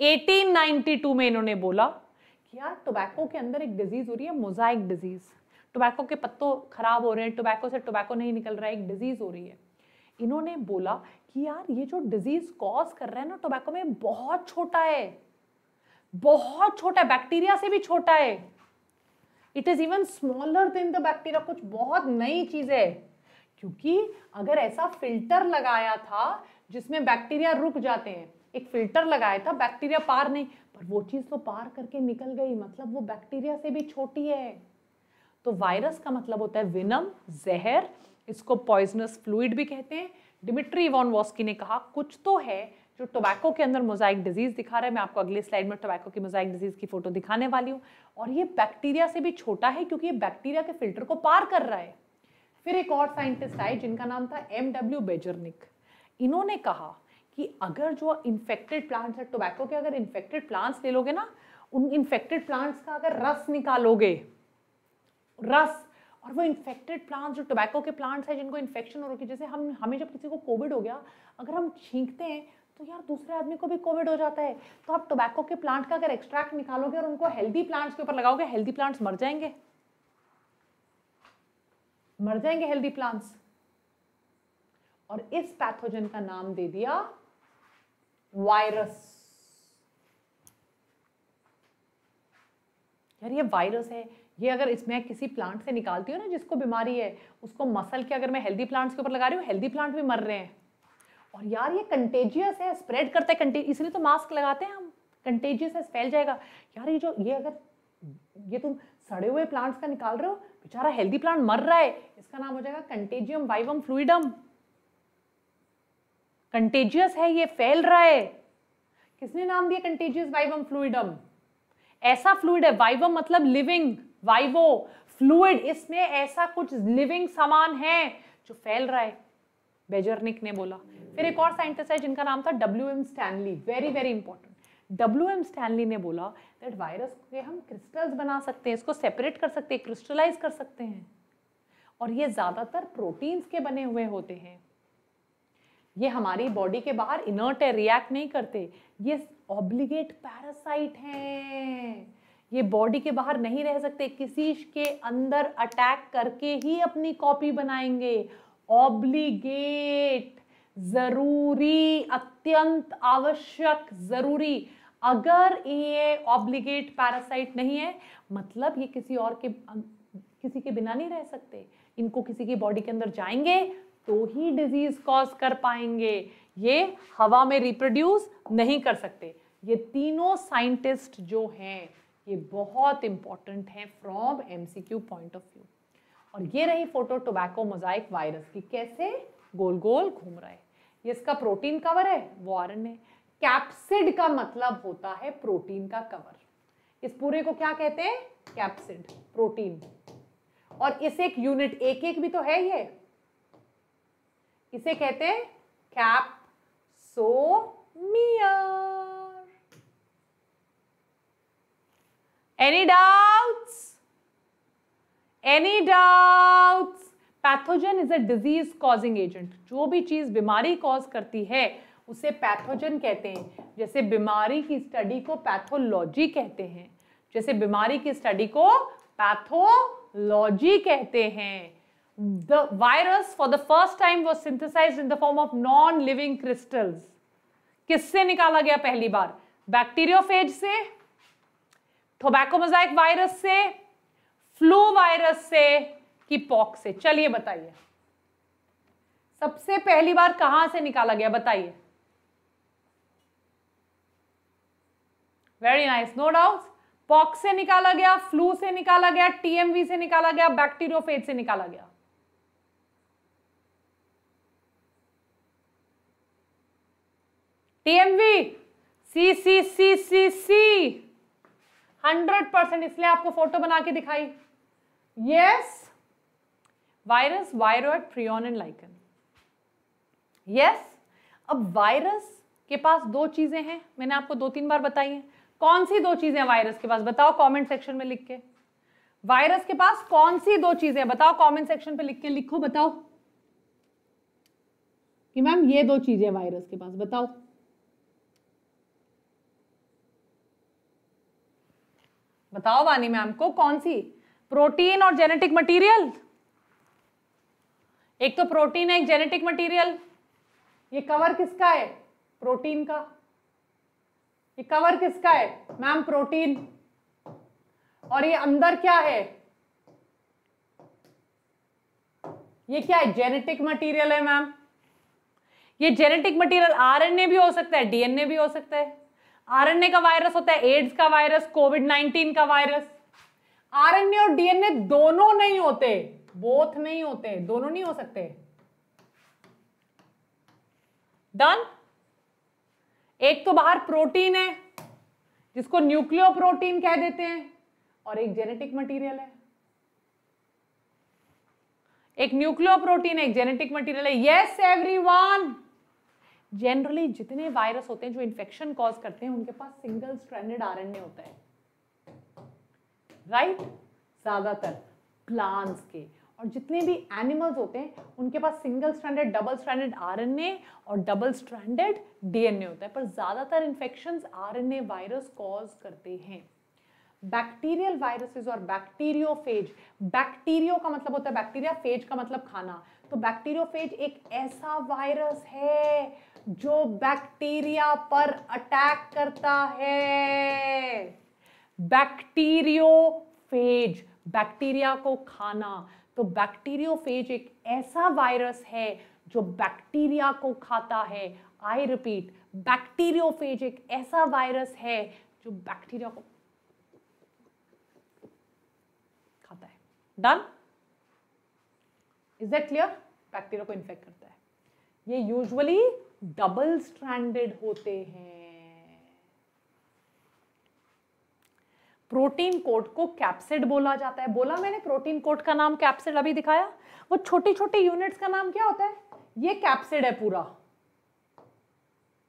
1892 में इन्होंने बोला कि यार टोबैको के अंदर एक डिजीज हो रही है मोजाइक डिजीज टोबैको के पत्तों खराब हो रहे हैं टोबैको से टोबैको नहीं निकल रहा है एक डिजीज हो रही है इन्होंने बोला कि यार ये जो डिजीज कॉज कर रहा है ना टोबैको में बहुत छोटा है बहुत छोटा है बैक्टीरिया से भी छोटा है it is even smaller than the bacteria कुछ बहुत नई चीज है क्योंकि अगर ऐसा फिल्टर लगाया था जिसमें बैक्टीरिया रुक जाते हैं एक फिल्टर लगाया था बैक्टीरिया पार नहीं पर वो चीज़ तो पार करके निकल गई मतलब वो बैक्टीरिया से भी छोटी है तो वायरस का मतलब होता है विनम जहर इसको पॉइजनस फ्लूड भी कहते हैं डिमिट्री वॉन वॉस्की ने कहा कुछ तो है जो टोबैको के अंदर मोजाइक डिजीज दिखा रहा है मैं आपको अगली स्लाइड में टोबैको की मोजाइक डिजीज की फोटो दिखाने वाली हूँ और ये बैक्टीरिया से भी छोटा है क्योंकि ये बैक्टीरिया के फिल्टर को पार कर रहा है फिर एक और साइंटिस्ट आए जिनका नाम था एम डब्ल्यू बेजरनिक इन्होंने कहा कि अगर जो इन्फेक्टेड प्लांट्स है टोबैको के अगर इन्फेक्टेड प्लांट्स ले लोगे ना उन इन्फेक्टेड प्लांट्स का अगर रस निकालोगे रस और वो इन्फेक्टेड प्लांट्स जो टोबैको के प्लांट्स हैं जिनको इन्फेक्शन हो रखी जैसे हम हमें जब किसी को कोविड हो गया अगर हम छींकते हैं तो यार दूसरे आदमी को भी कोविड हो जाता है तो आप टोबैको के प्लांट का अगर एक्सट्रैक्ट निकालोगे और उनको हेल्दी प्लांट्स के ऊपर लगाओगे हेल्दी प्लांट्स मर जाएंगे मर जाएंगे हेल्दी प्लांट्स और इस पैथोजन का नाम दे दिया वायरस यार ये वायरस है ये अगर इसमें किसी प्लांट से निकालती हूँ ना जिसको बीमारी है उसको मसल के अगर मैं हेल्दी प्लांट्स के ऊपर लगा रही हूँ हेल्दी प्लांट भी मर रहे हैं और यार ये कंटेजियस है स्प्रेड करता है इसलिए तो मास्क लगाते हैं हम कंटेजियस है फैल जाएगा यार ये जो ये अगर ये तुम सड़े हुए प्लांट्स का निकाल रहे हो बेचारा हेल्दी प्लांट मर रहा है इसका नाम हो जाएगा कंटेजियम वाइवम फ्लूडम कंटेजियस है ये फैल रहा है किसने नाम दिया कंटेजियस वाइवम फ्लूडम ऐसा फ्लूड है वाइवम मतलब लिविंग वाइवो फ्लूड इसमें ऐसा कुछ लिविंग सामान है जो फैल रहा है बेजरनिक ने बोला फिर एक और साइंटिस्ट है जिनका नाम था W M Stanley very very important W M Stanley ने बोला दैट वायरस के हम क्रिस्टल्स बना सकते हैं इसको सेपरेट कर सकते हैं क्रिस्टलाइज कर सकते हैं और ये ज़्यादातर प्रोटीन्स के बने हुए होते हैं ये हमारी बॉडी के बाहर इनर्ट है रिएक्ट नहीं करते ये ऑब्लिगेट पैरासाइट हैं ये बॉडी के बाहर नहीं रह सकते किसी के अंदर अटैक करके ही अपनी कॉपी बनाएंगे ऑब्लिगेट जरूरी अत्यंत आवश्यक जरूरी अगर ये ऑब्लिगेट पैरासाइट नहीं है मतलब ये किसी और के अं, किसी के बिना नहीं रह सकते इनको किसी की बॉडी के अंदर जाएंगे तो ही डिजीज कॉज कर पाएंगे ये हवा में रिप्रोड्यूस नहीं कर सकते ये तीनों साइंटिस्ट जो हैं ये बहुत इंपॉर्टेंट हैं from MCQ point of view और ये रही फोटो टोबैको मोजाइक वायरस की कैसे गोल गोल घूम रहा है ये इसका प्रोटीन कवर है वो आर एन ए कैप्सिड का मतलब होता है प्रोटीन का कवर इस पूरे को क्या कहते हैं कैप्सिड प्रोटीन और इस एक यूनिट एक एक भी तो है ये इसे कहते हैं capsomere any doubts any doubts pathogen is a disease causing agent जो भी चीज बीमारी कॉज करती है उसे पैथोजन कहते हैं जैसे बीमारी की स्टडी को पैथोलॉजी कहते हैं जैसे बीमारी की स्टडी को पैथोलॉजी कहते हैं the virus for the first time was synthesized in the form of non-living crystals. किससे निकाला गया पहली बार बैक्टीरियोफेज से थोबैकोमोजाइक वायरस से फ्लू वायरस से कि पॉक से चलिए बताइए सबसे पहली बार कहां से निकाला गया बताइए very nice no doubt pox से निकाला गया फ्लू से निकाला गया टीएमवी से निकाला गया बैक्टीरियोफेज से निकाला गया TMV C C C C C hundred percent इसलिए आपको फोटो बना के दिखाई yes virus viroid prion and lichen yes अब वायरस के पास दो चीजें हैं मैंने आपको दो तीन बार बताई हैं कौन सी दो चीजें वायरस के पास बताओ कमेंट सेक्शन में लिख के वायरस के पास कौन सी दो चीजें बताओ कमेंट सेक्शन पे लिख के लिखो बताओ कि मैम ये दो चीजें वायरस के पास बताओ बताओ वानी मैम को कौन सी प्रोटीन और जेनेटिक मटेरियल एक तो प्रोटीन है एक जेनेटिक मटेरियल ये कवर किसका है प्रोटीन का ये कवर किसका है मैम प्रोटीन और ये अंदर क्या है ये क्या है जेनेटिक मटेरियल है मैम ये जेनेटिक मटेरियल आरएनए भी हो सकता है डीएनए भी हो सकता है आरएनए का वायरस होता है एड्स का वायरस कोविड नाइनटीन का वायरस आरएनए और डीएनए दोनों नहीं होते बोथ नहीं होते दोनों नहीं हो सकते डन एक तो बाहर प्रोटीन है जिसको न्यूक्लियो प्रोटीन कह देते हैं और एक जेनेटिक मटेरियल है एक न्यूक्लियो प्रोटीन एक जेनेटिक मटेरियल है यस एवरीवन जनरली जितने वायरस होते हैं जो इन्फेक्शन कॉज करते हैं उनके पास सिंगल स्ट्रैंडेड आरएनए होता है राइट right? ज़्यादातर प्लांट्स के और जितने भी एनिमल्स होते हैं उनके पास single stranded double stranded RNA और डबल स्ट्रैंडेड डीएनए होता है पर ज़्यादातर इन्फेक्शन आरएनए वायरस कॉज करते हैं बैक्टीरियल वायरसेस और बैक्टीरियोफेज बैक्टीरियो का मतलब होता है बैक्टीरिया फेज का मतलब खाना तो बैक्टीरियोफेज एक ऐसा वायरस है जो बैक्टीरिया पर अटैक करता है बैक्टीरियोफेज बैक्टीरिया को खाना तो बैक्टीरियोफेज एक ऐसा वायरस है जो बैक्टीरिया को खाता है आई रिपीट बैक्टीरियोफेज एक ऐसा वायरस है जो बैक्टीरिया को खाता है done is that clear bacteria को इन्फेक्ट करता है ये यूजुअली डबल स्ट्रैंडेड होते हैं प्रोटीन कोट को कैप्सिड बोला जाता है बोला मैंने प्रोटीन कोट का नाम कैप्सिड अभी दिखाया वो छोटी छोटी यूनिट्स का नाम क्या होता है ये कैप्सिड है पूरा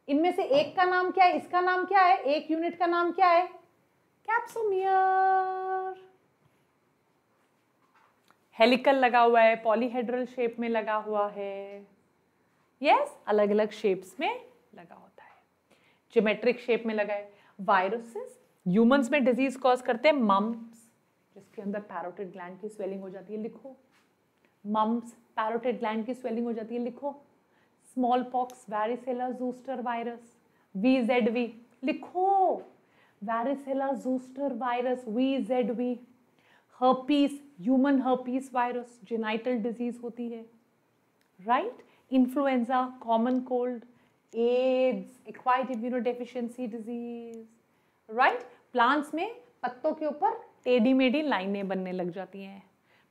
इनमें से एक का नाम क्या है इसका नाम क्या है एक यूनिट का नाम क्या है कैप्सोमियर हेलिकल लगा हुआ है पॉलीहेड्रल शेप में लगा हुआ है यस अलग अलग शेप्स में लगा होता है जोमेट्रिक शेप में लगा है वायरसेस ह्यूमंस में डिजीज कॉज करते हैं मम्स जिसके अंदर पैरोटिड ग्लैंड की स्वेलिंग हो जाती है लिखो मम्स पैरोटिड ग्लैंड की स्वेलिंग हो जाती है लिखो smallpox varicella zoster virus V Z V लिखो varicella zoster virus V Z V herpes human herpes virus genital disease होती है right right? influenza, common cold, AIDS, acquired immunodeficiency disease, right? Plants में पत्तों के ऊपर टेढ़ी मेढ़ी लाइनें बनने लग जाती हैं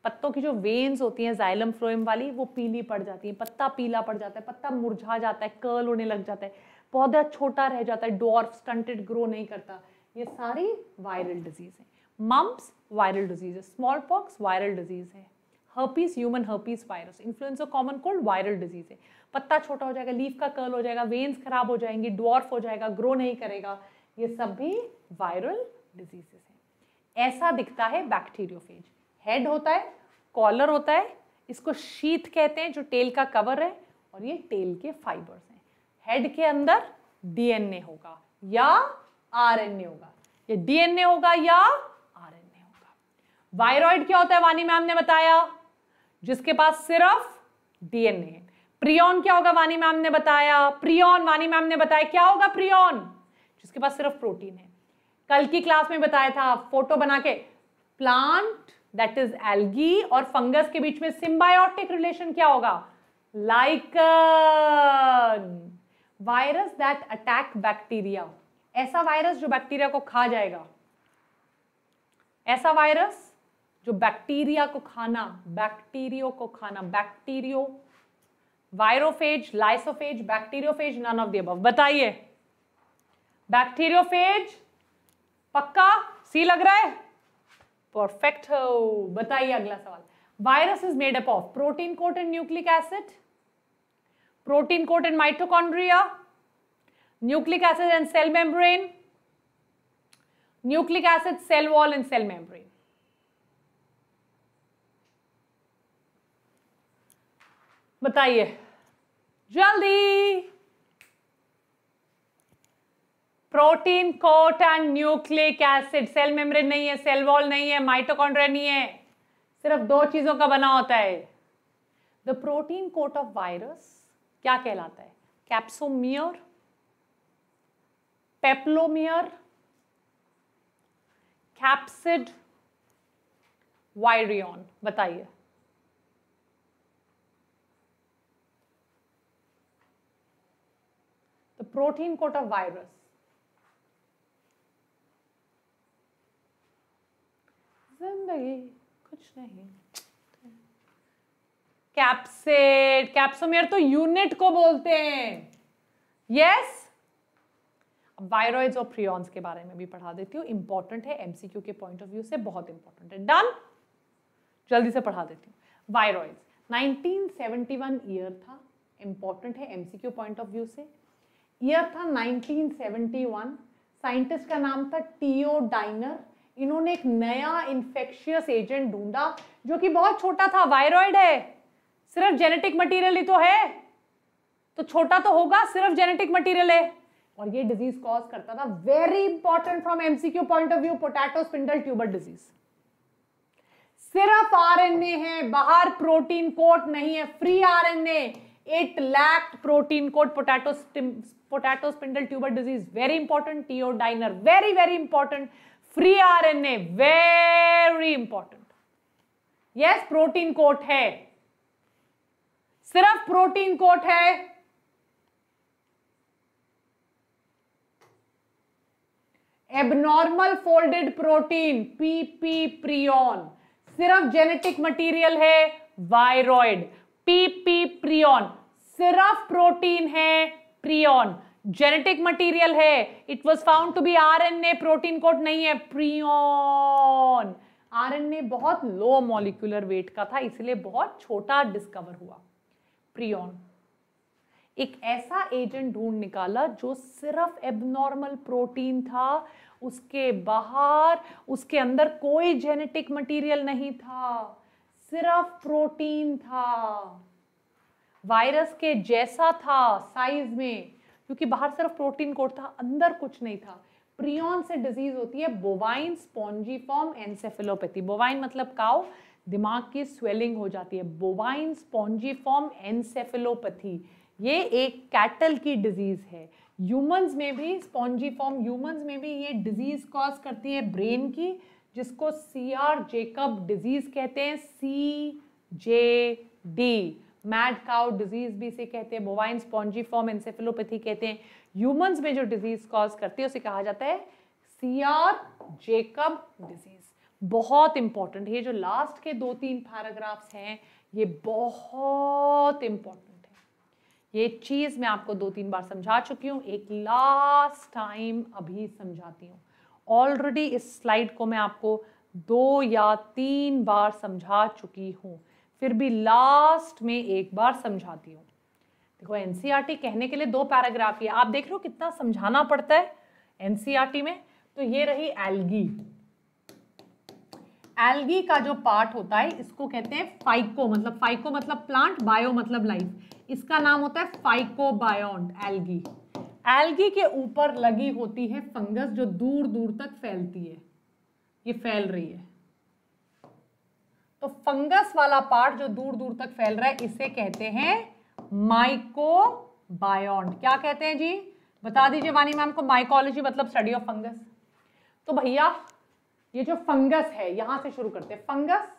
पत्तों की जो वेन्स होती हैं जाइलम फ्लोएम वाली वो पीली पड़ जाती है पत्ता पीला पड़ जाता है पत्ता मुरझा जाता है कर्ल होने लग जाता है पौधा छोटा रह जाता है डॉर्फ स्टंटेड ग्रो नहीं करता ये सारी वायरल डिजीज़ है मम्प्स वायरल डिजीज़ है स्मॉल पॉक्स वायरल डिजीज़ है herpes human herpes virus influenza common cold viral disease है पत्ता छोटा हो जाएगा लीफ का कर्ल हो जाएगा वेन्स खराब हो जाएंगे ड्वार्फ हो जाएगा ग्रो नहीं करेगा ये सब भी वायरल डिजीजेस हैं ऐसा दिखता है बैक्टीरियोफेज हेड होता है कॉलर होता है इसको शीत कहते हैं जो टेल का कवर है और ये टेल के फाइबर्स हैं हेड के अंदर डीएनए होगा या आरएनए होगा ये डीएनए होगा या आरएनए होगा वायरॉइड क्या होता है वानी मैम ने बताया जिसके पास सिर्फ डीएनए है प्रियॉन क्या होगा वानी मैम ने बताया प्रियॉन वानी मैम ने बताया क्या होगा प्रियॉन जिसके पास सिर्फ प्रोटीन है कल की क्लास में बताया था फोटो बना के प्लांट दैट इज एल्गी और फंगस के बीच में सिम्बायोटिक रिलेशन क्या होगा like virus that attack bacteria ऐसा वायरस जो बैक्टीरिया को खा जाएगा ऐसा वायरस जो बैक्टीरिया को खाना बैक्टीरियो को खाना bacterio virophage lysophage bacteriophage none of the बताइए बैक्टीरियोफेज पक्का सी लग रहा है परफेक्ट बताइए अगला सवाल virus is made up of protein coat and nucleic acid protein coat and mitochondria nucleic acid and cell membrane nucleic acid cell wall and cell membrane बताइए जल्दी protein coat and nucleic acid cell membrane नहीं है cell wall नहीं है mitochondria नहीं है सिर्फ दो चीजों का बना होता है the protein coat of virus क्या कहलाता है कैप्सोमियर पेप्लोमियर कैप्सिड वायरियन बताइए protein coat of virus. जिंदगी कुछ नहीं कैप्सेट कैप्सोमियर तो यूनिट को बोलते हैं यस वायरोइड्स और प्रियॉन्स के बारे में भी पढ़ा देती हूँ इंपॉर्टेंट है एमसीक्यू के पॉइंट ऑफ व्यू से बहुत इंपॉर्टेंट है डन जल्दी से पढ़ा देती हूँ वायरोइड्स 1971 ईयर था इंपॉर्टेंट है एमसीक्यू पॉइंट ऑफ व्यू से ईयर था 1971 साइंटिस्ट का नाम था टीओ डाइनर इन्होंने एक नया इन्फेक्शियस एजेंट ढूंढा जो कि बहुत छोटा था वायरॉयड है सिर्फ जेनेटिक मटेरियल ही तो है तो छोटा तो होगा सिर्फ जेनेटिक मटेरियल है और ये डिजीज कॉज करता था very important from MCQ point of view potato spindle tuber disease सिर्फ आरएनए है बाहर प्रोटीन कोट नहीं है free RNA at lack protein coat potato potato spindle tuber disease very important T O Diener very very important free R N A very important yes protein coat है सिर्फ protein coat है abnormal folded protein PP prion सिर्फ genetic material है viroid PP prion सिर्फ protein है prion genetic material है it was found to be RNA protein coat नहीं है प्रियॉन आरएनए बहुत लो मॉलिक्यूलर वेट का था इसलिए बहुत छोटा डिस्कवर हुआ प्रियॉन एक ऐसा एजेंट ढूंढ निकाला जो सिर्फ एबनॉर्मल प्रोटीन था उसके बाहर उसके अंदर कोई जेनेटिक मटेरियल नहीं था सिर्फ प्रोटीन था वायरस के जैसा था साइज में क्योंकि बाहर सिर्फ प्रोटीन कोट था अंदर कुछ नहीं था प्रियॉन से डिजीज होती है बोवाइन फॉर्म एनसेफेलोपैथी बोवाइन मतलब काउ दिमाग की स्वेलिंग हो जाती है बोवाइन फॉर्म एनसेफेलोपैथी ये एक कैटल की डिजीज़ है ह्यूमंस में भी फॉर्म ह्यूमंस में भी ये डिजीज़ कॉज करती है ब्रेन की जिसको सी आर जेकब डिजीज़ कहते हैं C J D mad cow disease भी इसे कहते हैं बोवाइन फॉर्म एनसेफिलोपैथी कहते हैं ह्यूमंस में जो डिजीज कॉज करती है उसे कहा जाता है सी आर जेकब डिजीज बहुत इंपॉर्टेंट ये जो लास्ट के दो तीन पैराग्राफ्स हैं ये बहुत इंपॉर्टेंट है ये चीज़ मैं आपको दो तीन बार समझा चुकी हूँ एक लास्ट टाइम अभी समझाती हूँ ऑलरेडी इस स्लाइड को मैं आपको दो या तीन बार समझा चुकी हूँ फिर भी लास्ट में एक बार समझाती हूँ देखो एनसीईआरटी e कहने के लिए दो पैराग्राफ ही आप देख रहे हो कितना समझाना पड़ता है एनसीईआरटी e में तो ये रही एल्गी एल्गी का जो पार्ट होता है इसको कहते हैं फाइको मतलब फाइको मतलब प्लांट बायो मतलब लाइफ इसका नाम होता है फाइकोबायोन्ट एल्गी एल्गी के ऊपर लगी होती है फंगस जो दूर दूर तक फैलती है ये फैल रही है तो फंगस वाला पार्ट जो दूर दूर तक फैल रहा है इसे कहते हैं माइकोबायोन्ट क्या कहते हैं जी बता दीजिए वानी मैम को माइकोलॉजी मतलब स्टडी ऑफ फंगस तो भैया ये जो फंगस है यहां से शुरू करते हैं फंगस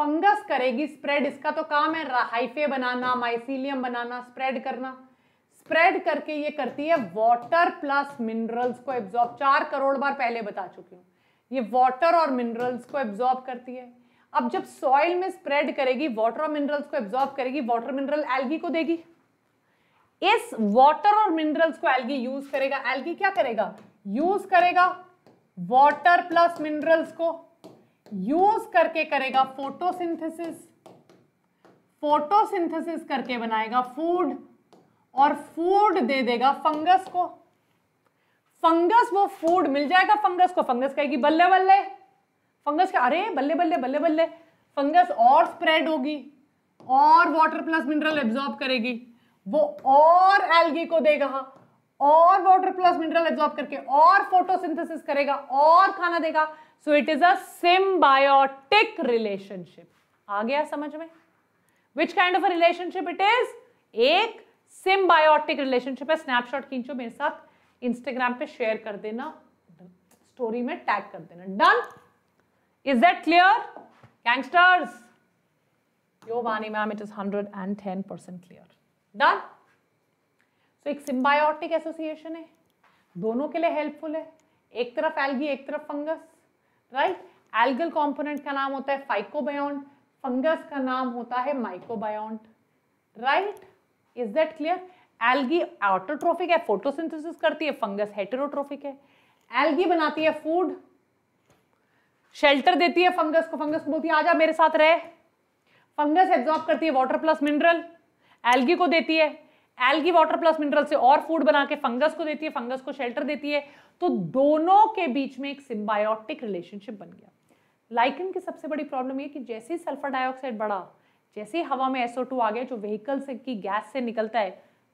फंगस करेगी स्प्रेड इसका तो काम है हाइफे बनाना माइसिलियम बनाना स्प्रेड करना स्प्रेड करके ये करती है वाटर प्लस मिनरल्स को एब्जॉर्ब चार करोड़ बार पहले बता चुकी हूँ ये वाटर और मिनरल्स को एब्जॉर्ब करती है अब जब सॉइल में स्प्रेड करेगी वाटर और मिनरल्स को एब्जॉर्ब करेगी वाटर मिनरल एल्गी को देगी इस वाटर और मिनरल्स को एल्गी यूज करेगा एल्गी क्या करेगा यूज करेगा वाटर प्लस मिनरल्स को यूज करके करेगा फोटोसिंथेसिस फोटोसिंथेसिस करके बनाएगा फूड और फूड दे देगा फंगस को फंगस वो फूड मिल जाएगा फंगस को फंगस कहेगी बल्ले बल्ले फंगस क्या अरे बल्ले बल्ले बल्ले बल्ले फंगस और स्प्रेड होगी और वाटर प्लस मिनरल एब्जॉर्ब करेगी वो और एल्गी को देगा और वाटर प्लस मिनरल एब्जॉर्ब करके और फोटोसिंथेसिस करेगा और खाना देगा so it is symbiotic relationship आ गया समझ में which kind of a relationship it is एक सिम्बायोटिक रिलेशनशिप है स्नैपशॉट खींचो मेरे साथ इंस्टाग्राम पे शेयर कर देना स्टोरी में टैग कर देना done Is that clear? Gangsters? Yovani ma'am, it is 110% clear. Done? So, एक सिम्बायोटिक एसोसिएशन है दोनों के लिए हेल्पफुल है एक तरफ एल्गी एक तरफ फंगस राइट एल्गल कॉम्पोनेंट का नाम होता है फाइकोबायोंट फंगस का नाम होता है mycobiont right is that clear algae autotrophic है फोटोसिंथेसिस करती है फंगस हेटेरोट्रोफिक है एल्गी बनाती है फूड शेल्टर देती है फंगस को फंगस को बोलती है आजा मेरे साथ रहे फंगस एब्जॉर्ब करती है वाटर प्लस मिनरल एल्गी को देती है एल्गी वाटर प्लस मिनरल से और फूड बना के फंगस को देती है फंगस को शेल्टर देती है तो दोनों के बीच में एक सिम्बायोटिक रिलेशनशिप बन गया लाइकन की सबसे बड़ी प्रॉब्लम ये कि जैसे ही सल्फर डाइऑक्साइड बढ़ा जैसे ही हवा में SO2 आ गया जो व्हीकल से की गैस से निकलता है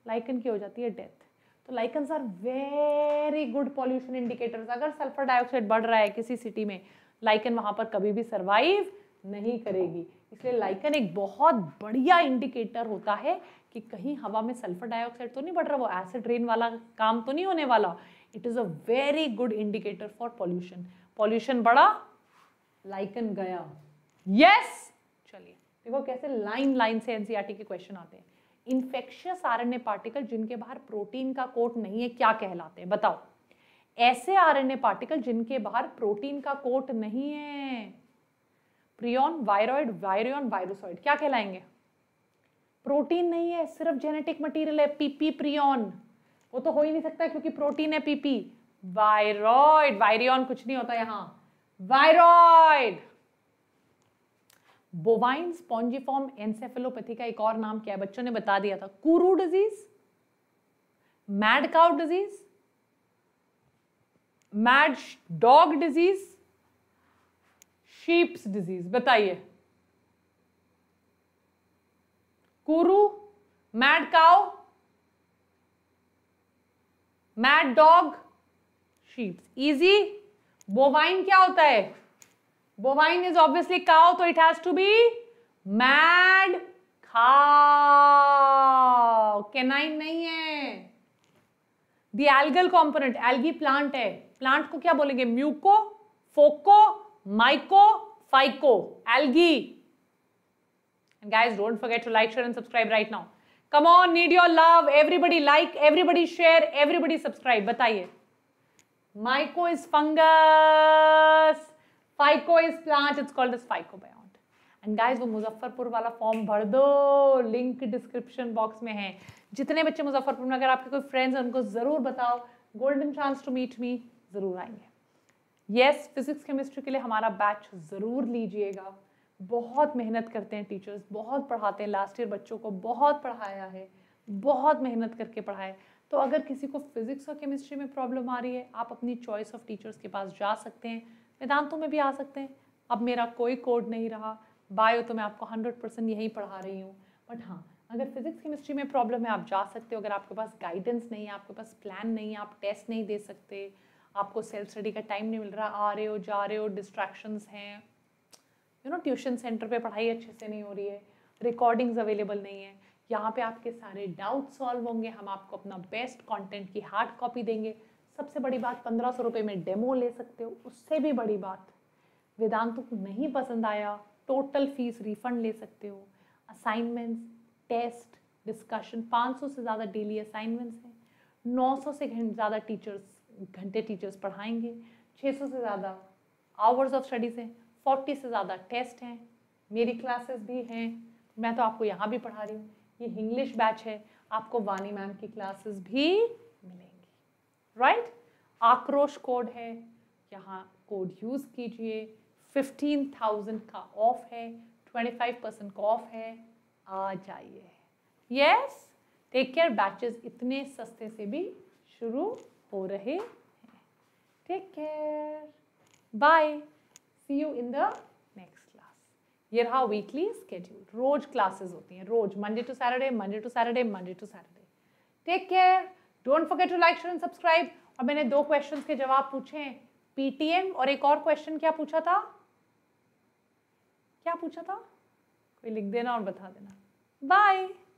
लाइकन की हो जाती है डेथ तो lichens are very good pollution indicators अगर सल्फर डाइऑक्साइड बढ़ रहा है किसी सिटी में लाइकन वहां पर कभी भी सर्वाइव नहीं करेगी इसलिए लाइकन एक बहुत बढ़िया इंडिकेटर होता है कि कहीं हवा में सल्फर डाइऑक्साइड तो नहीं बढ़ रहा वो एसिड रेन वाला काम तो नहीं होने वाला it is a very good indicator for pollution pollution बढ़ा लाइकन गया यस चलिए देखो कैसे लाइन लाइन से एनसीआरटी e के क्वेश्चन आते हैं इन्फेक्शियस आरएनए पार्टिकल जिनके बाहर प्रोटीन का कोट नहीं है क्या कहलाते हैं बताओ ऐसे आरएनए पार्टिकल जिनके बाहर प्रोटीन का कोट नहीं है प्रियॉन वायरॉइड वायरियन वायरोसॉइड क्या कहलाएंगे प्रोटीन नहीं है सिर्फ जेनेटिक मटेरियल है पीपी प्रियॉन वो तो हो ही नहीं सकता क्योंकि प्रोटीन है पीपी वायरॉइड वायरियन कुछ नहीं होता यहां वायरॉइड बोवाइन स्पॉन्जीफॉर्म एनसेफेलोपैथी का एक और नाम क्या है बच्चों ने बता दिया था kuru disease mad cow disease mad dog disease sheep's disease बताइए kuru mad cow mad dog sheep's easy bovine क्या होता है बोवाइन इज ऑब्वियसली काउ तो it has to be mad खाओ केनाइन नहीं है the algal component algae plant है plant को क्या बोलेंगे muco phoco myco phyco algae guys don't forget to like share and subscribe right now come on need your love everybody like everybody share everybody subscribe बताइए myco is fungus phyco is plant it's called phyco and guys वो मुजफ्फरपुर वाला form भर दो link description box में है जितने बच्चे मुजफ्फरपुर में अगर आपके कोई फ्रेंड्स हैं उनको जरूर बताओ golden chance to meet me ज़रूर आएंगे यस फिज़िक्स केमिस्ट्री के लिए हमारा बैच ज़रूर लीजिएगा बहुत मेहनत करते हैं टीचर्स बहुत पढ़ाते हैं लास्ट ईयर बच्चों को बहुत पढ़ाया है बहुत मेहनत करके पढ़ाए तो अगर किसी को फिज़िक्स और केमिस्ट्री में प्रॉब्लम आ रही है आप अपनी चॉइस ऑफ टीचर्स के पास जा सकते हैं वेदांतों में भी आ सकते हैं अब मेरा कोई कोड नहीं रहा बायो तो मैं आपको हंड्रेड परसेंट यहीं पढ़ा रही हूँ बट हाँ अगर फिज़िक्स केमिस्ट्री में प्रॉब्लम है आप जा सकते हो अगर आपके पास गाइडेंस नहीं है आपके पास प्लान नहीं है आप टेस्ट नहीं दे सकते आपको सेल्फ स्टडी का टाइम नहीं मिल रहा आ रहे हो जा रहे हो डिस्ट्रैक्शंस हैं यू नो ट्यूशन सेंटर पे पढ़ाई अच्छे से नहीं हो रही है रिकॉर्डिंग्स अवेलेबल नहीं है यहाँ पे आपके सारे डाउट सॉल्व होंगे हम आपको अपना बेस्ट कंटेंट की हार्ड कॉपी देंगे सबसे बड़ी बात पंद्रह सौ रुपये में डेमो ले सकते हो उससे भी बड़ी बात वेदांत को नहीं पसंद आया टोटल फीस रिफंड ले सकते हो असाइनमेंट्स टेस्ट डिस्कशन 500 से ज़्यादा डेली असाइनमेंट्स हैं 900 से ज़्यादा टीचर्स घंटे टीचर्स पढ़ाएंगे 600 से ज़्यादा आवर्स ऑफ स्टडीज़ हैं 40 से ज़्यादा टेस्ट हैं मेरी क्लासेस भी हैं मैं तो आपको यहाँ भी पढ़ा रही हूँ ये इंग्लिश बैच है आपको वानी मैम की क्लासेस भी मिलेंगी राइट right? आक्रोश कोड है यहाँ कोड यूज़ कीजिए फिफ्टीन थाउजेंड का ऑफ है ट्वेंटी फाइव परसेंट का ऑफ है आ जाइए यस टेक केयर बैचेस इतने सस्ते से भी शुरू हो रहे हैं take care bye see you in the next class ये रहा वीकली स्केड्यूल रोज क्लासेस होती हैं रोज Monday to Saturday Monday to Saturday Monday to Saturday take care don't forget to like share and subscribe और मैंने दो क्वेश्चन के जवाब पूछे हैं पीटीएम और एक और क्वेश्चन क्या पूछा था क्या पूछा था कोई लिख देना और बता देना बाय